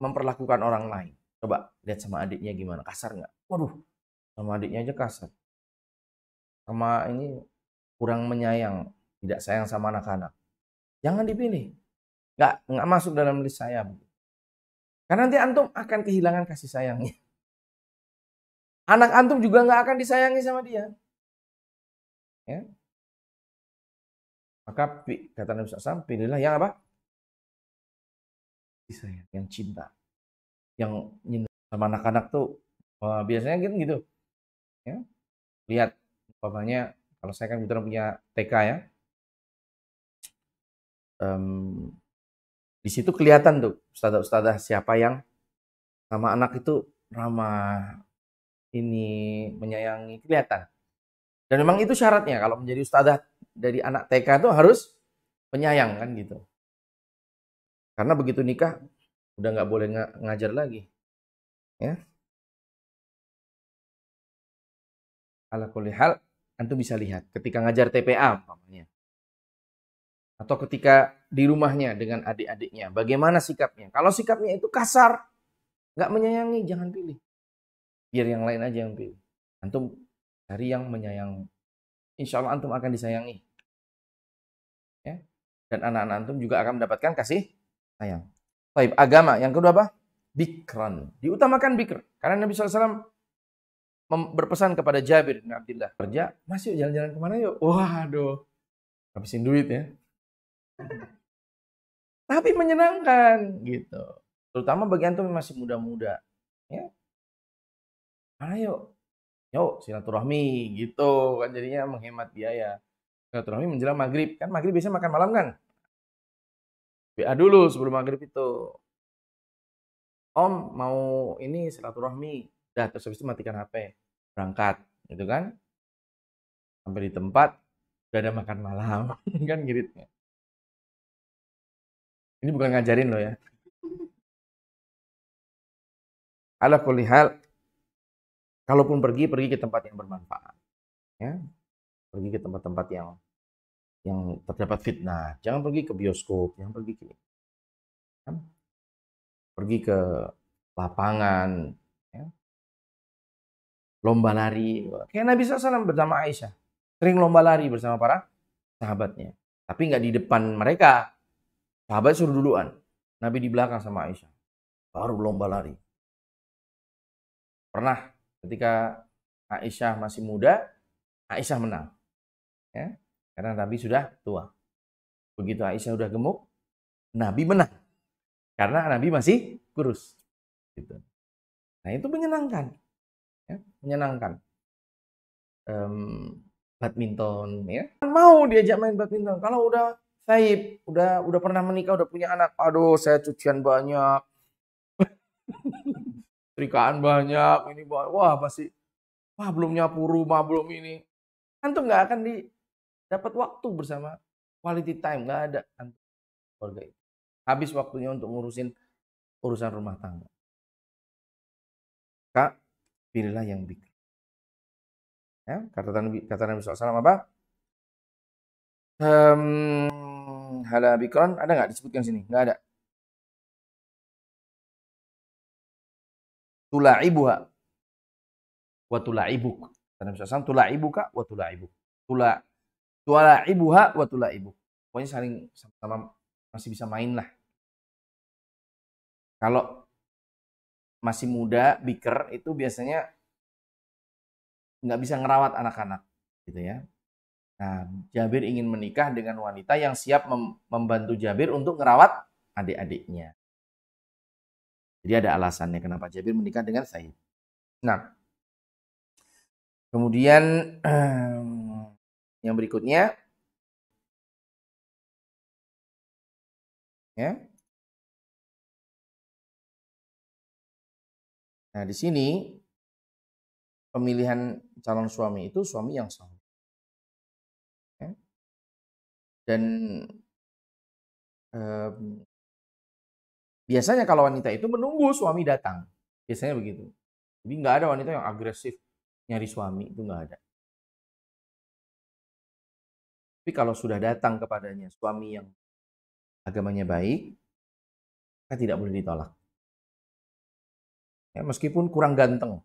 memperlakukan orang lain. Coba lihat sama adiknya gimana, kasar nggak? Waduh, sama adiknya aja kasar. Sama ini kurang menyayang, tidak sayang sama anak-anak. Jangan dipilih nggak nggak masuk dalam list saya karena nanti antum akan kehilangan kasih sayangnya anak antum juga nggak akan disayangi sama dia ya maka kata Nabi SAW pilihlah yang apa disayang yang cinta yang sama anak-anak tuh oh, biasanya gitu gitu ya lihat umpamanya kalau saya kan kebetulan punya TK ya um, di situ kelihatan tuh ustadz ustadz siapa yang sama anak itu ramah, ini menyayangi kelihatan. Dan memang itu syaratnya kalau menjadi ustadz dari anak TK itu harus penyayang kan gitu. Karena begitu nikah udah nggak boleh ngajar lagi. Ya. Ala hal antum bisa lihat ketika ngajar TPA umpamanya atau ketika di rumahnya dengan adik-adiknya, bagaimana sikapnya? Kalau sikapnya itu kasar, nggak menyayangi, jangan pilih. Biar yang lain aja yang pilih. Antum cari yang menyayangi. Insya Allah antum akan disayangi. Ya? Dan anak-anak antum juga akan mendapatkan kasih sayang. Baik, agama. Yang kedua apa? Bikran. Diutamakan bikr. Karena Nabi SAW berpesan kepada Jabir bin Abdullah. Kerja, masih jalan-jalan kemana yuk? Waduh. Habisin duit ya. Tapi menyenangkan gitu. Terutama bagi antum yang masih muda-muda. Ya. Ayo, yuk silaturahmi gitu kan jadinya menghemat biaya. Silaturahmi menjelang maghrib kan maghrib biasanya makan malam kan. BA dulu sebelum maghrib itu. Om mau ini silaturahmi. Dah terus habis itu matikan HP, berangkat gitu kan. Sampai di tempat udah ada makan malam kan ngiritnya. Ini bukan ngajarin lo ya. Ala kulihat, kalaupun pergi, pergi ke tempat yang bermanfaat. Ya, pergi ke tempat-tempat yang yang terdapat fitnah. Jangan pergi ke bioskop, jangan pergi ke ya. pergi ke lapangan, ya. lomba lari. Kayak Nabi SAW bersama Aisyah, sering lomba lari bersama para sahabatnya. Tapi nggak di depan mereka, Sahabat suruh duluan. Nabi di belakang sama Aisyah. Baru lomba lari. Pernah ketika Aisyah masih muda, Aisyah menang. Ya, karena Nabi sudah tua. Begitu Aisyah sudah gemuk, Nabi menang. Karena Nabi masih kurus. Gitu. Nah itu menyenangkan. Ya, menyenangkan. Um, badminton ya. Mau diajak main badminton. Kalau udah Taib, udah udah pernah menikah, udah punya anak. Aduh, saya cucian banyak. Terikaan banyak, ini Wah, pasti, wah belum nyapu rumah, belum ini. Antum nggak akan di dapat waktu bersama quality time nggak ada antum keluarga itu. Habis waktunya untuk ngurusin urusan rumah tangga. Kak, pilihlah yang bikin. Ya, kata Nabi, kata Nabi SAW apa? Um, hala bikron ada nggak disebutkan sini? Nggak ada. Tulaibuha wa tulaibuk. Nabi SAW tulaibuka wa tulaibuk. Tula tulaibuha wa tulaibuk. Pokoknya saling sama masih bisa main lah. Kalau masih muda, biker itu biasanya nggak bisa ngerawat anak-anak gitu ya. Nah, Jabir ingin menikah dengan wanita yang siap mem membantu Jabir untuk merawat adik-adiknya. Jadi ada alasannya kenapa Jabir menikah dengan Said. Nah, kemudian yang berikutnya ya. Nah, di sini pemilihan calon suami itu suami yang soleh. Dan um, biasanya kalau wanita itu menunggu suami datang, biasanya begitu. Jadi nggak ada wanita yang agresif nyari suami itu nggak ada. Tapi kalau sudah datang kepadanya suami yang agamanya baik, kan tidak boleh ditolak. Ya, meskipun kurang ganteng,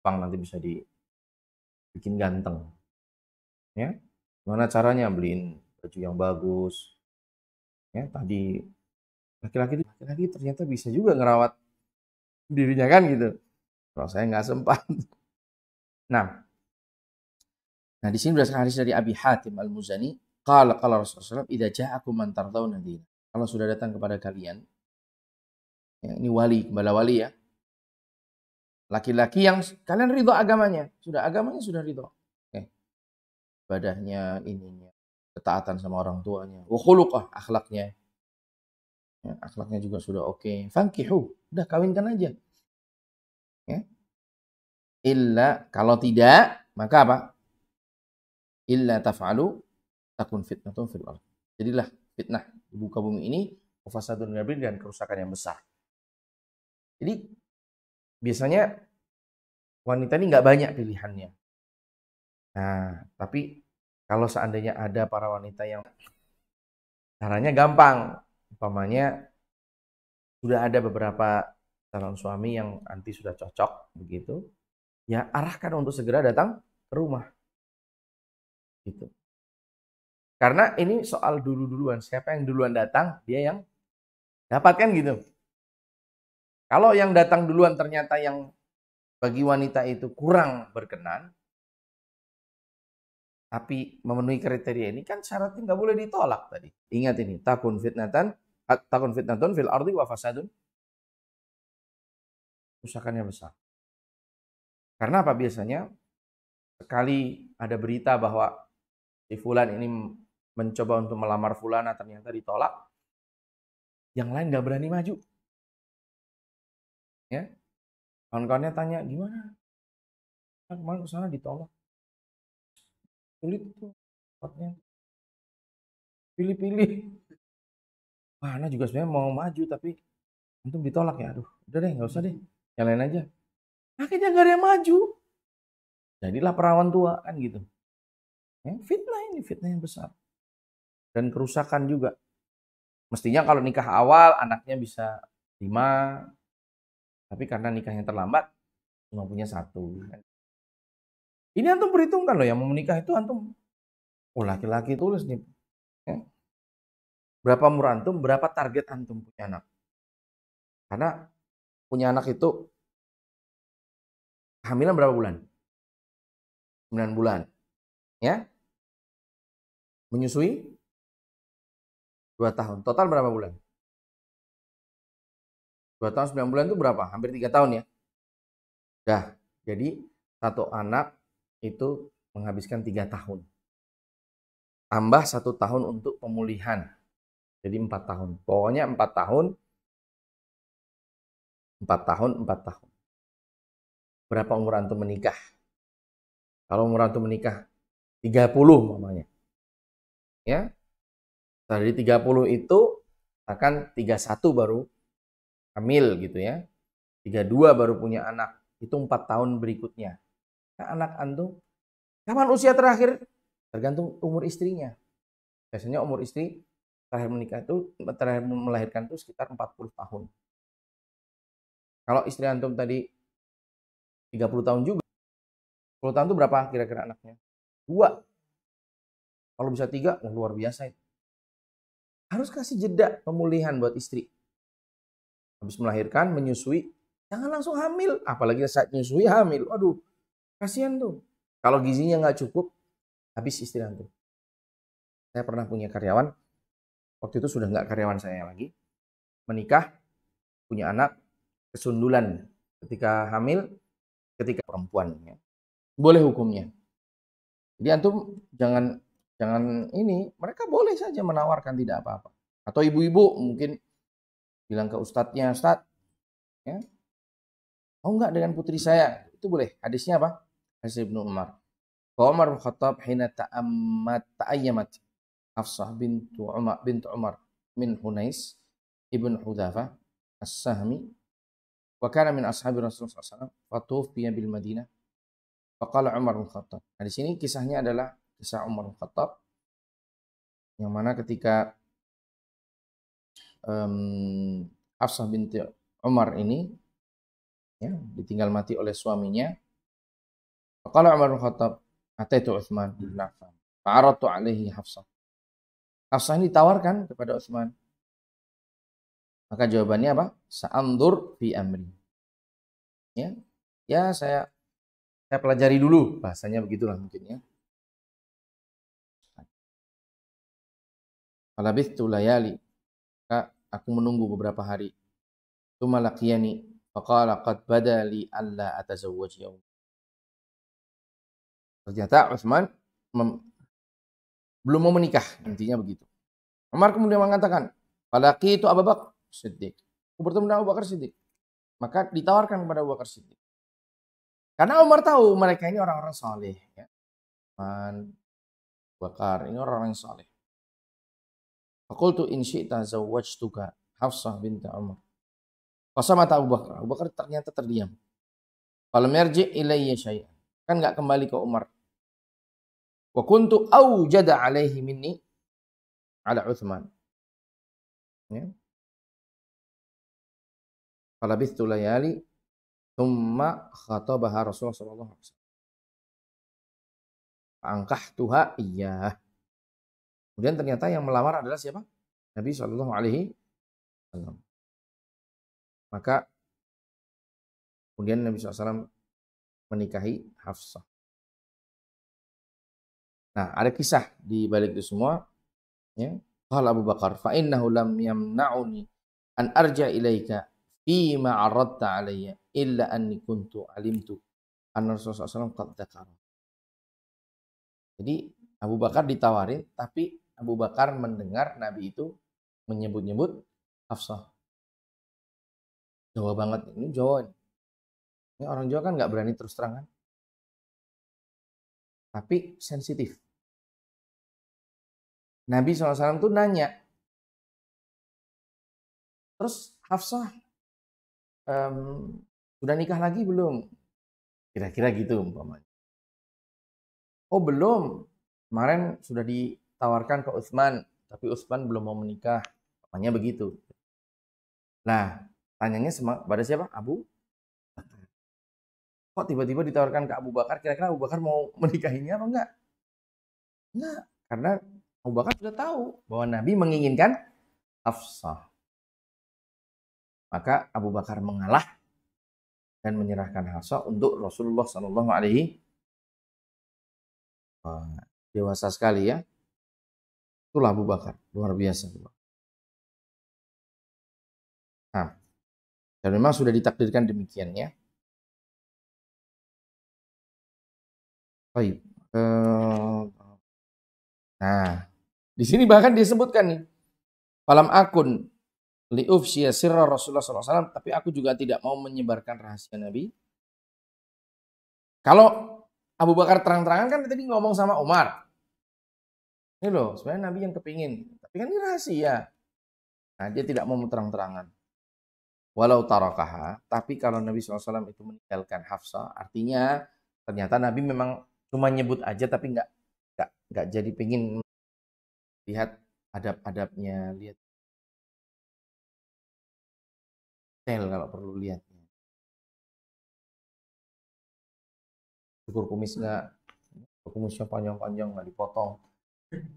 bang nanti bisa dibikin ganteng. Ya, mana caranya beliin baju yang bagus ya tadi laki-laki laki-laki ternyata bisa juga ngerawat dirinya kan gitu kalau saya nggak sempat nah nah di sini berdasarkan hadis dari Abi Hatim Al Muzani kalau kalau Rasulullah jah aku mantar tahu nanti, Kalau sudah datang kepada kalian ya, ini wali, kembali wali ya. Laki-laki yang kalian ridho agamanya, sudah agamanya sudah ridho. Oke. Eh, Badahnya, ininya, ketaatan sama orang tuanya, wa ah, akhlaknya. Ya, akhlaknya juga sudah oke. Okay. Fankihu, udah kawinkan aja. Ya. Illa kalau tidak, maka apa? Illa taf'alu takun fitnatun fil ardh. Jadilah fitnah di buka bumi ini fasadun gabir dan kerusakan yang besar. Jadi biasanya wanita ini nggak banyak pilihannya. Nah, tapi kalau seandainya ada para wanita yang caranya gampang, umpamanya sudah ada beberapa calon suami yang anti sudah cocok begitu, ya arahkan untuk segera datang ke rumah. Gitu. Karena ini soal dulu-duluan, siapa yang duluan datang, dia yang dapatkan gitu. Kalau yang datang duluan ternyata yang bagi wanita itu kurang berkenan, tapi memenuhi kriteria ini kan syaratnya nggak boleh ditolak tadi. Ingat ini, takun fitnatan, takun fitnatun fil ardi wa fasadun. Usahakannya besar. Karena apa biasanya? Sekali ada berita bahwa si fulan ini mencoba untuk melamar fulana ternyata ditolak, yang lain nggak berani maju. Ya, kawan-kawannya tanya gimana? Ah, kemarin kesana ditolak sulit tuh tempatnya pilih-pilih mana juga sebenarnya mau maju tapi itu ditolak ya aduh udah deh nggak usah deh yang lain aja akhirnya gak ada yang maju jadilah perawan tua kan gitu ya, fitnah ini fitnah yang besar dan kerusakan juga mestinya kalau nikah awal anaknya bisa lima tapi karena nikahnya terlambat cuma punya satu kan. Ini antum perhitungkan loh yang mau menikah itu antum. Oh laki-laki tulis nih. Ya. Berapa umur antum, berapa target antum punya anak. Karena punya anak itu hamilan berapa bulan? 9 bulan. Ya. Menyusui 2 tahun. Total berapa bulan? 2 tahun 9 bulan itu berapa? Hampir 3 tahun ya. Dah. Jadi satu anak itu menghabiskan tiga tahun. Tambah satu tahun untuk pemulihan. Jadi empat tahun. Pokoknya empat tahun, empat tahun, empat tahun. Berapa umur antum menikah? Kalau umur antum menikah 30 mamanya. Ya. Dari 30 itu akan 31 baru hamil gitu ya. 32 baru punya anak. Itu empat tahun berikutnya. Nah, anak antum. Kapan usia terakhir? Tergantung umur istrinya. Biasanya umur istri terakhir menikah itu terakhir melahirkan itu sekitar 40 tahun. Kalau istri antum tadi 30 tahun juga. 10 tahun itu berapa kira-kira anaknya? Dua. Kalau bisa tiga, oh luar biasa itu. Harus kasih jeda pemulihan buat istri. Habis melahirkan, menyusui, jangan langsung hamil. Apalagi saat menyusui hamil. Aduh, Kasihan tuh. Kalau gizinya nggak cukup, habis istirahat tuh Saya pernah punya karyawan, waktu itu sudah nggak karyawan saya lagi, menikah, punya anak, kesundulan ketika hamil, ketika perempuan. Ya. Boleh hukumnya. Jadi antum jangan jangan ini, mereka boleh saja menawarkan tidak apa-apa. Atau ibu-ibu mungkin bilang ke ustadznya, ustadz, ya, mau nggak dengan putri saya? Itu boleh. Hadisnya apa? Hasan bin Umar. Fa Umar bin Khattab hina ta'ammat ta'ayyamat Hafsah bintu Umar bintu Umar min Hunais ibn Hudafah As-Sahmi wa kana min ashabi Rasulullah sallallahu alaihi SAW fatufiya bil Madinah Fa qala Umar bin Khattab. Nah, di sini kisahnya adalah kisah Umar bin Khattab yang mana ketika um, Hafsah binti Umar ini ya, ditinggal mati oleh suaminya kalau Umar bin Khattab, itu Utsman bin Affan, fa'aratu alaihi Hafsah." Hafsah ini ditawarkan kepada Utsman. Maka jawabannya apa? Sa'andur fi amri. Ya, ya saya saya pelajari dulu bahasanya begitulah mungkin ya. Falabistu layali. Aku menunggu beberapa hari. Tuma laqiyani. Faqala qad badali alla atazawwaj yaum. Ternyata Utsman belum mau menikah, intinya begitu. Umar kemudian mengatakan, "Falaqi itu Abu Bakar Siddiq." Aku bertemu dengan Abu Bakar Siddiq. Maka ditawarkan kepada Abu Bakar Siddiq. Karena Umar tahu mereka ini orang-orang saleh, Ya. Man, Bakar, ini orang-orang saleh. Fakultu in syi'ta zawwajtuka Hafsah binti Umar. Fasa mata Abu Bakar. Abu Bakar ternyata terdiam. Falam yarji ilayya syai'an. Kan nggak kembali ke Umar. Wa kuntu aujada alaihi minni ala Uthman. Ya. Falabistu layali thumma khatabaha Rasulullah sallallahu alaihi wasallam. Angkah tuha iya. Kemudian ternyata yang melamar adalah siapa? Nabi sallallahu alaihi wasallam. Maka kemudian Nabi alaihi wasallam menikahi Hafsah. Nah, ada kisah di balik itu semua. Ya. Qala Abu Bakar, fa innahu lam yamna'uni an arja ilaika ma aradta alayya illa anni kuntu alimtu an Rasulullah SAW qad dhakara. Jadi Abu Bakar ditawarin, tapi Abu Bakar mendengar Nabi itu menyebut-nyebut Hafsah. Jawa banget ini Jawa. Ini orang Jawa kan nggak berani terus terang kan tapi sensitif. Nabi SAW itu nanya. Terus Hafsah um, sudah nikah lagi belum? Kira-kira gitu umpamanya. Oh belum. Kemarin sudah ditawarkan ke Utsman, tapi Utsman belum mau menikah. Umpamanya begitu. Nah, tanyanya pada siapa? Abu kok tiba-tiba ditawarkan ke Abu Bakar, kira-kira Abu Bakar mau menikahinya apa enggak? Enggak, karena Abu Bakar sudah tahu bahwa Nabi menginginkan Hafsah. Maka Abu Bakar mengalah dan menyerahkan Hafsah untuk Rasulullah Shallallahu Alaihi dewasa sekali ya. Itulah Abu Bakar, luar biasa. Nah, dan memang sudah ditakdirkan demikian ya. Baik. Oh iya, eh, nah, di sini bahkan disebutkan nih, falam akun liuf sirra Rasulullah SAW, tapi aku juga tidak mau menyebarkan rahasia Nabi. Kalau Abu Bakar terang-terangan kan tadi ngomong sama Umar. Ini loh, sebenarnya Nabi yang kepingin. Tapi kan ini rahasia. Nah, dia tidak mau terang-terangan. Walau tarakaha, tapi kalau Nabi SAW itu meninggalkan hafsa artinya ternyata Nabi memang cuma nyebut aja tapi nggak nggak nggak jadi pengen lihat adab-adabnya lihat tel kalau perlu lihat syukur kumis nggak kumisnya panjang-panjang nggak dipotong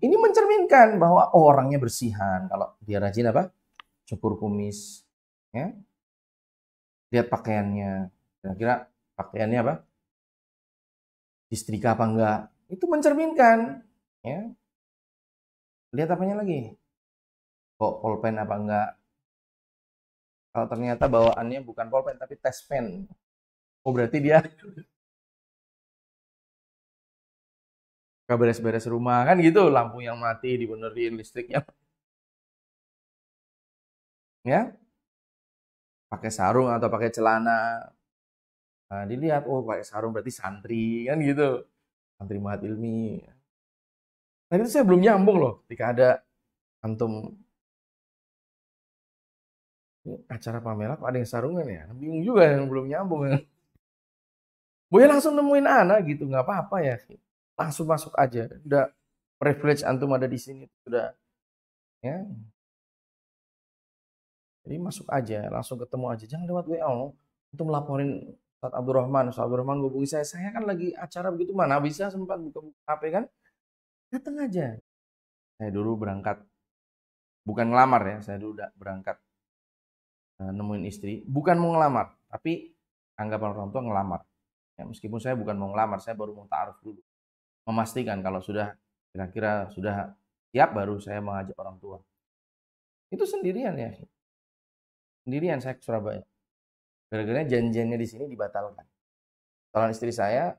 ini mencerminkan bahwa oh, orangnya bersihan kalau dia rajin apa cukur kumis ya lihat pakaiannya kira-kira pakaiannya apa kah apa enggak itu mencerminkan ya lihat apanya lagi kok polpen apa enggak kalau ternyata bawaannya bukan polpen tapi tes pen oh berarti dia beres-beres rumah kan gitu lampu yang mati dibenerin listriknya ya pakai sarung atau pakai celana Nah, dilihat oh pakai sarung berarti santri kan gitu. Santri mahat ilmi. Nah, itu saya belum nyambung loh ketika ada antum acara Pamela kok ada yang sarungan ya? Bingung juga yang belum nyambung kan. Boya langsung nemuin anak gitu, nggak apa-apa ya. Langsung masuk aja. Udah privilege antum ada di sini sudah ya. Jadi masuk aja, langsung ketemu aja. Jangan lewat WA, untuk laporin Ustaz Abdurrahman, Ustaz Abdurrahman hubungi saya, saya kan lagi acara begitu, mana bisa sempat buka, buka HP kan? Datang aja. Saya dulu berangkat, bukan ngelamar ya, saya dulu udah berangkat eh, nemuin istri, bukan mau ngelamar, tapi anggapan orang tua ngelamar. Ya, meskipun saya bukan mau ngelamar, saya baru mau taaruf dulu. Memastikan kalau sudah kira-kira sudah siap baru saya mengajak orang tua. Itu sendirian ya. Sendirian saya ke Surabaya. Gara-gara janjiannya di sini dibatalkan. Calon istri saya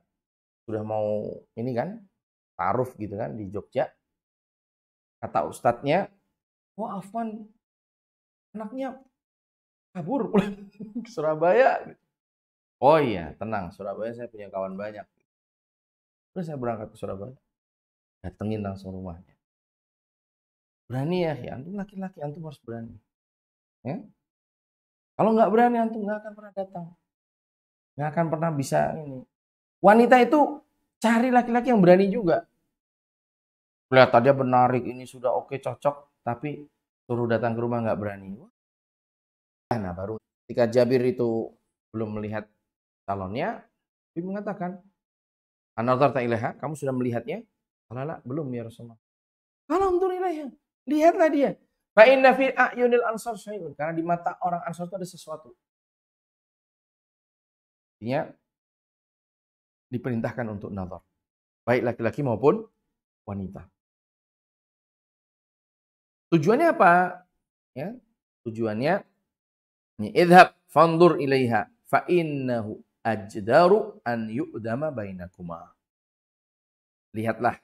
sudah mau ini kan, taruh gitu kan di Jogja. Kata ustadznya, wah oh, Afwan, anaknya kabur pulang ke Surabaya. Oh iya, tenang. Surabaya saya punya kawan banyak. Terus saya berangkat ke Surabaya. Datengin langsung rumahnya. Berani ya, ya. Antum laki-laki, antum harus berani. Ya? Kalau nggak berani antum nggak akan pernah datang, nggak akan pernah bisa ini. Wanita itu cari laki-laki yang berani juga. tadi menarik, ini sudah oke cocok, tapi suruh datang ke rumah nggak berani. Nah baru ketika Jabir itu belum melihat calonnya, dia mengatakan, Anartarta ilaha, kamu sudah melihatnya? Alala, belum ya Rasulullah. Alhamdulillah, lihatlah dia. Fa inna fi ayunil ansar syai'un. Karena di mata orang ansar itu ada sesuatu. Artinya diperintahkan untuk nazar. Baik laki-laki maupun wanita. Tujuannya apa? Ya, tujuannya ini idhab fandur ilaiha fa innahu ajdaru an yu'dama bainakuma. Lihatlah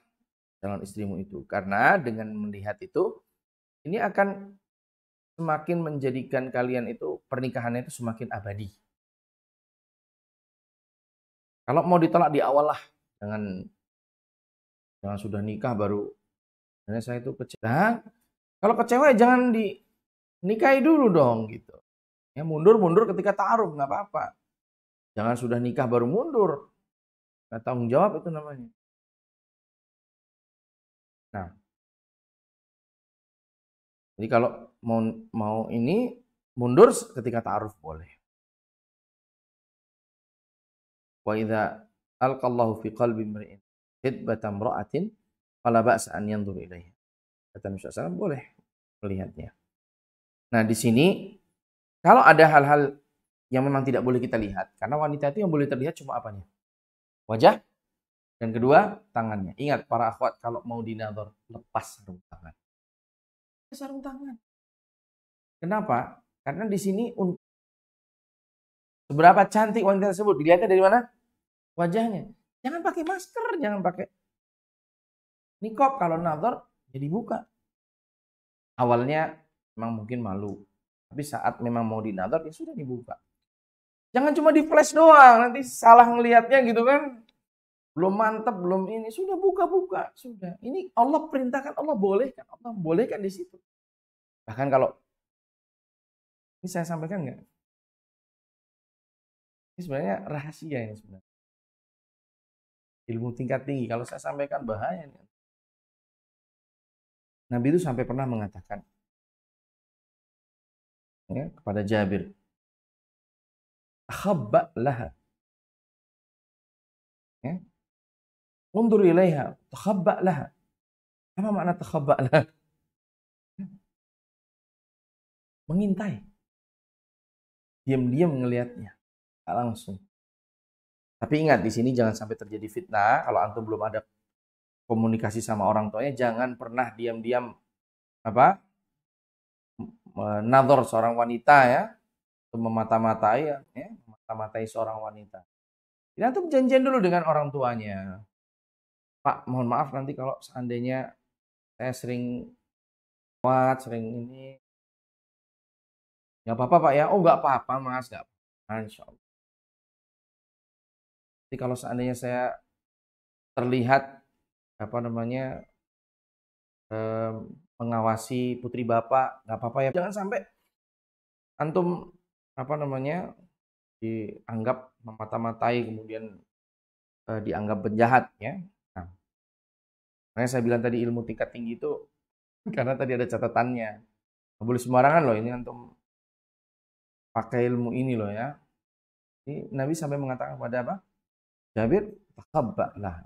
calon istrimu itu karena dengan melihat itu ini akan semakin menjadikan kalian itu pernikahannya itu semakin abadi. Kalau mau ditolak di awal lah, jangan jangan sudah nikah baru. Karena saya itu kecewa. Nah, kalau kecewa ya jangan dinikahi dulu dong gitu. Ya mundur-mundur ketika taruh nggak apa-apa. Jangan sudah nikah baru mundur. Nggak tanggung jawab itu namanya. Nah, jadi kalau mau mau ini mundur ketika ta'aruf boleh. Wa idza alqallahu fi qalbi mar'in hidbata imra'atin fala ba'sa an yanzur ilaiha. Kata Nabi SAW, boleh melihatnya. Nah, di sini kalau ada hal-hal yang memang tidak boleh kita lihat, karena wanita itu yang boleh terlihat cuma apanya? Wajah dan kedua tangannya. Ingat para akhwat kalau mau dinador lepas sarung tangan sarung tangan. Kenapa? Karena di sini seberapa cantik wanita tersebut dilihatnya dari mana? Wajahnya. Jangan pakai masker, jangan pakai nikop kalau nazar jadi ya buka. Awalnya memang mungkin malu, tapi saat memang mau dinazar ya sudah dibuka. Jangan cuma di flash doang, nanti salah ngelihatnya gitu kan belum mantap, belum ini, sudah buka-buka, sudah. Ini Allah perintahkan, Allah bolehkan, Allah bolehkan di situ. Bahkan kalau ini saya sampaikan nggak? Ini sebenarnya rahasia ini sebenarnya. Ilmu tingkat tinggi. Kalau saya sampaikan bahaya ini. Nabi itu sampai pernah mengatakan ya, kepada Jabir, "Habba laha." Ya, Undur ilaiha, تخبأ لها Apa makna takhabba lah? Mengintai. Diam-diam ngelihatnya. Tak langsung. Tapi ingat di sini jangan sampai terjadi fitnah. Kalau antum belum ada komunikasi sama orang tuanya, jangan pernah diam-diam apa menador seorang wanita ya, memata-matai ya, memata-matai seorang wanita. Jadi antum janjian dulu dengan orang tuanya. Pak mohon maaf nanti kalau seandainya saya sering kuat sering ini nggak apa-apa Pak ya oh nggak apa-apa Mas nggak apa-apa Insya Allah jadi kalau seandainya saya terlihat apa namanya mengawasi putri bapak nggak apa-apa ya jangan sampai antum apa namanya dianggap memata-matai kemudian eh, dianggap penjahat ya Makanya saya bilang tadi ilmu tingkat tinggi itu karena tadi ada catatannya. Nggak boleh sembarangan loh ini antum pakai ilmu ini loh ya. Jadi Nabi sampai mengatakan kepada apa? Jabir, takabbalah.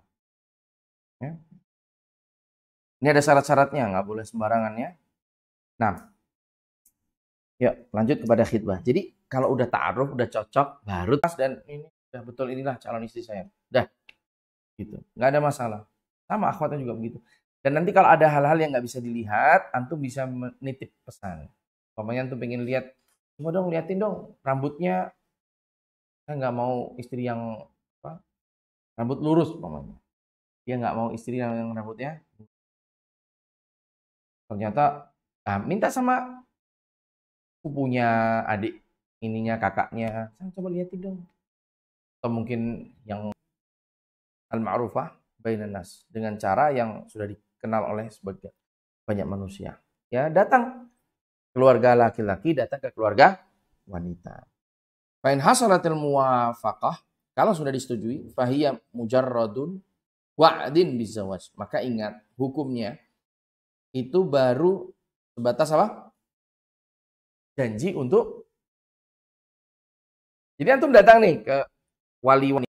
Ya. Ini ada syarat-syaratnya, nggak boleh sembarangan ya. Nah, yuk lanjut kepada khidbah. Jadi kalau udah taruh, udah cocok, baru tas dan ini udah betul inilah calon istri saya. Dah, gitu, nggak ada masalah. Sama akhwatnya juga begitu. Dan nanti kalau ada hal-hal yang nggak bisa dilihat, antum bisa menitip pesan. Pokoknya antum pengen lihat, coba dong liatin dong rambutnya. Saya nggak mau istri yang apa, rambut lurus, pokoknya. Dia nggak mau istri yang, yang rambutnya. Ternyata nah, minta sama punya adik ininya kakaknya saya coba liatin dong atau mungkin yang al-ma'rufah bainanas dengan cara yang sudah dikenal oleh sebagian banyak manusia. Ya, datang keluarga laki-laki datang ke keluarga wanita. Fa'in hasalatil muwafaqah kalau sudah disetujui fahiyya mujarradun wa'din bizawaj. Maka ingat hukumnya itu baru sebatas apa? Janji untuk jadi antum datang nih ke wali wanita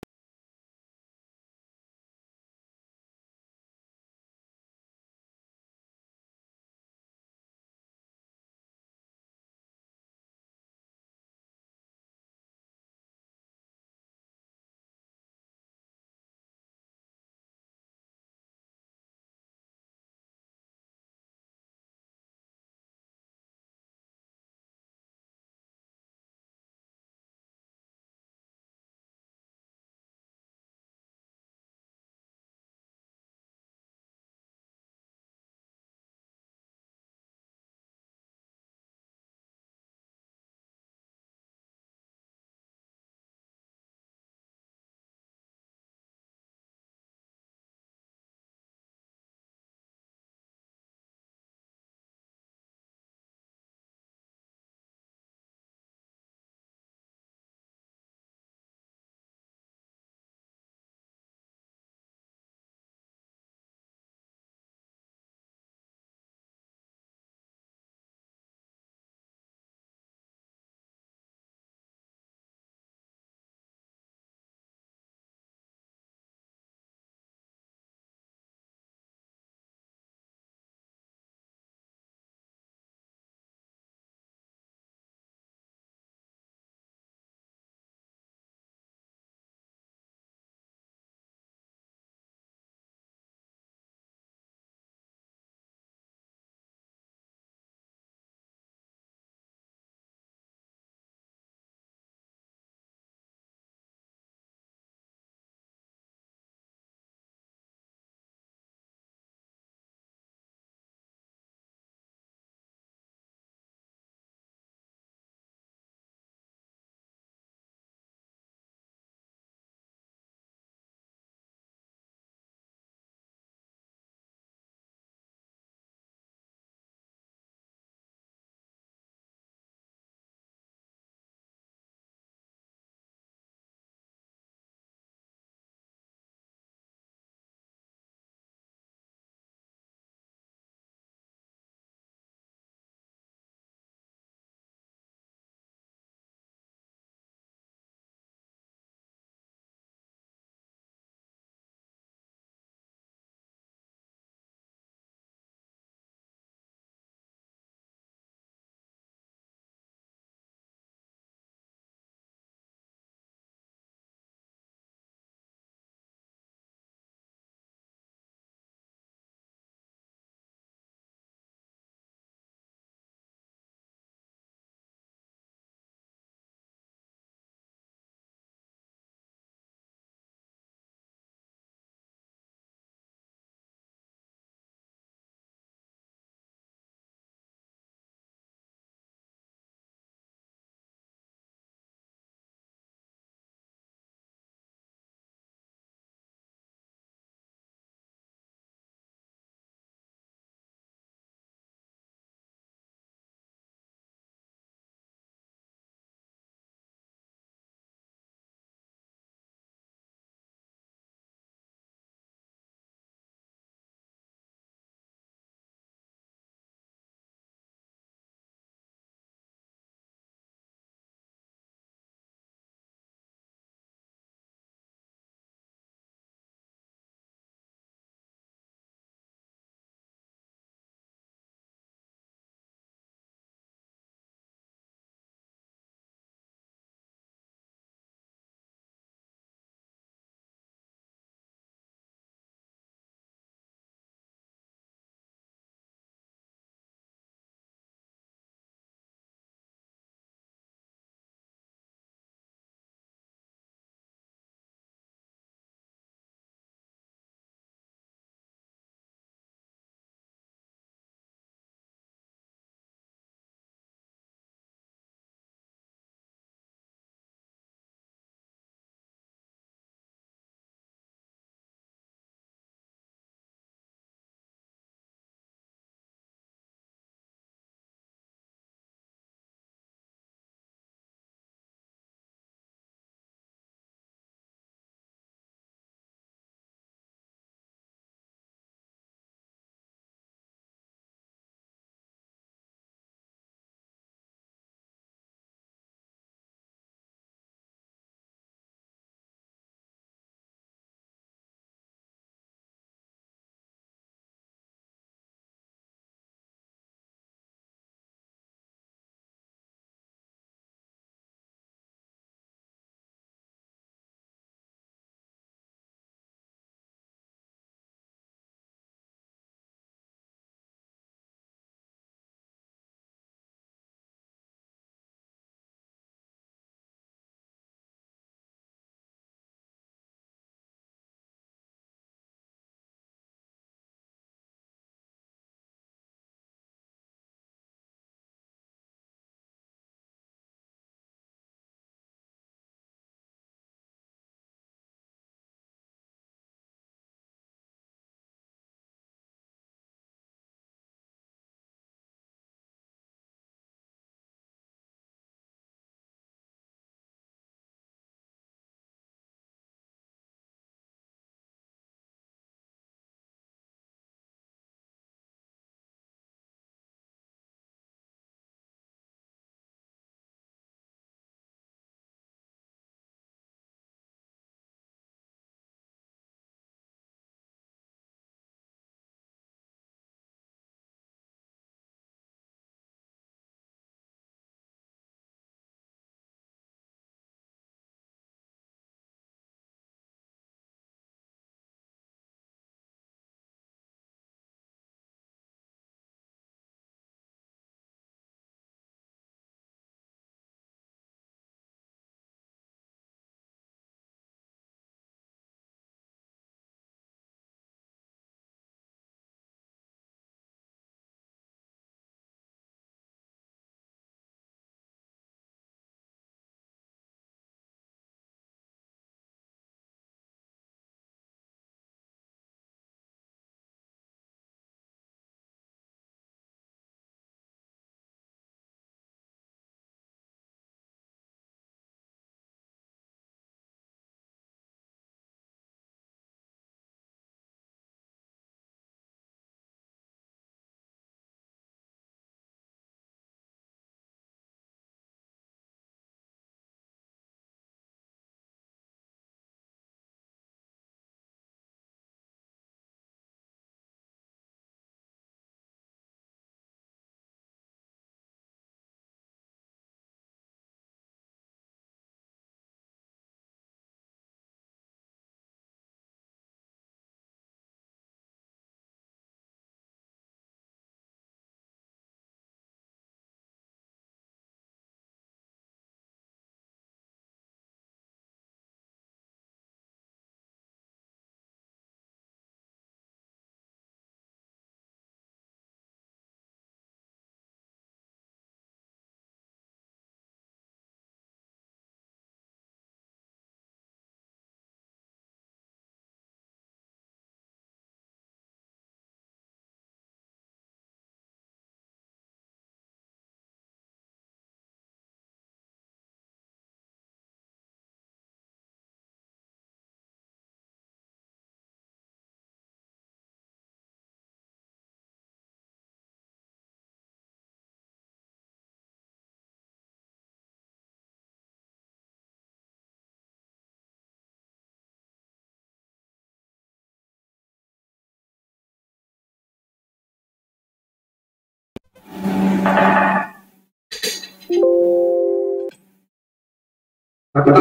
Apa? Apa?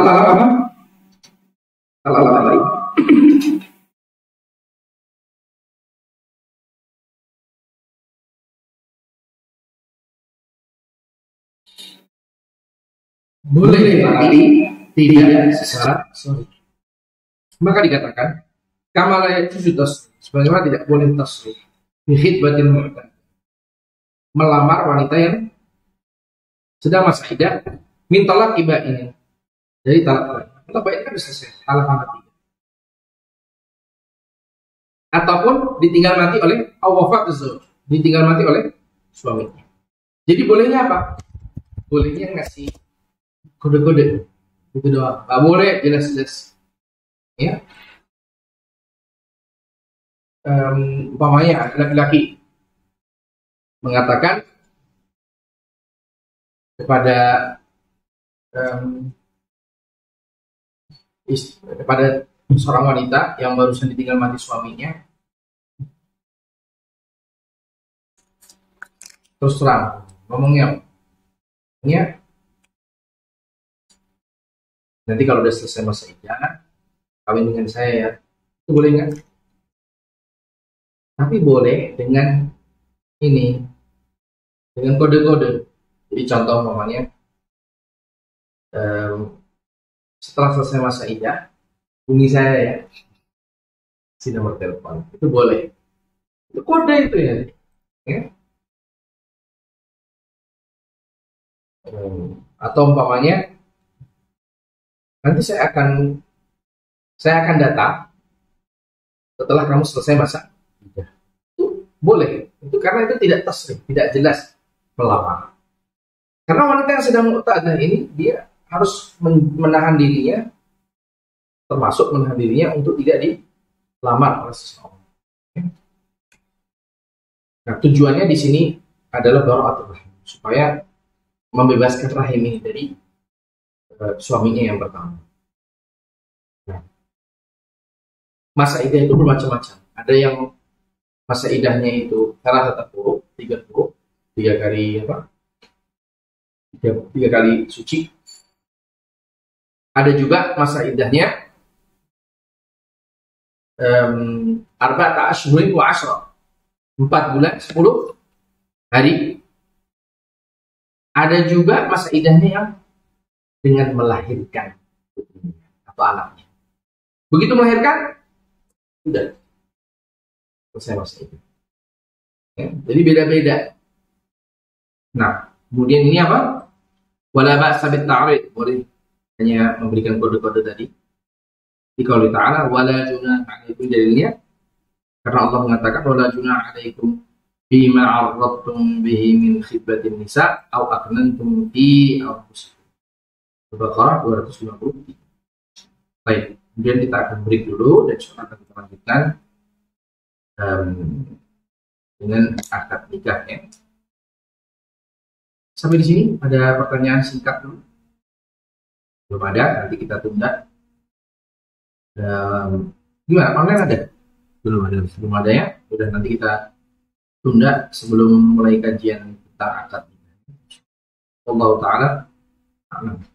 Boleh tapi tidak secara sorry. Maka dikatakan kamalaya itu tas sebagaimana tidak boleh tasrif bihid melamar wanita yang sedang masa hidup mintalah iba ini jadi talak baik. Talak baik kan bisa selesai, talak mati. Ataupun ditinggal mati oleh awafat zauj, ditinggal mati oleh suaminya. Jadi bolehnya apa? Bolehnya ngasih kode-kode itu doang. Gak boleh jelas-jelas. Ya. Um, umpamanya laki-laki mengatakan kepada um, pada seorang wanita yang barusan ditinggal mati suaminya terus terang ngomongnya ya nanti kalau udah selesai masa idah kawin dengan saya ya itu boleh nggak tapi boleh dengan ini dengan kode-kode jadi contoh mamanya um, setelah selesai masa idah bunyi saya ya si nomor telepon itu boleh itu kode itu ya, ya. Hmm. atau umpamanya nanti saya akan saya akan data setelah kamu selesai masa idah itu boleh itu karena itu tidak tersebut tidak jelas melamar karena wanita yang sedang mu'tadah ini dia harus menahan dirinya termasuk menahan dirinya untuk tidak dilamar oleh seseorang. Nah, tujuannya di sini adalah baraatul rahim supaya membebaskan rahim ini dari uh, suaminya yang pertama. Nah, masa idah itu bermacam-macam. Ada yang masa idahnya itu cara tetap buruk, tiga buruk, tiga kali apa? Tiga, tiga kali suci, ada juga masa iddahnya um, arba'ata ashhurin wa asra. empat bulan sepuluh hari. Ada juga masa iddahnya yang dengan melahirkan atau anaknya. Begitu melahirkan, sudah selesai masa itu. Ya, jadi beda-beda. Nah, kemudian ini apa? Wala ba'sa bit ta'rid, boleh hanya memberikan kode-kode tadi. Di kalau ta'ala wala junah alaikum dalilnya karena Allah mengatakan wala junah alaikum bima arradtum bihi min khibbatin nisa au aknantum fi anfusikum. Al-Baqarah 250. Baik, kemudian kita akan break dulu dan kita akan kita lanjutkan um, dengan akad nikah ya. Sampai di sini ada pertanyaan singkat dulu belum ada nanti kita tunda dan gimana online ada belum ada belum ada ya udah nanti kita tunda sebelum mulai kajian kita akad Allah Ta'ala Amin.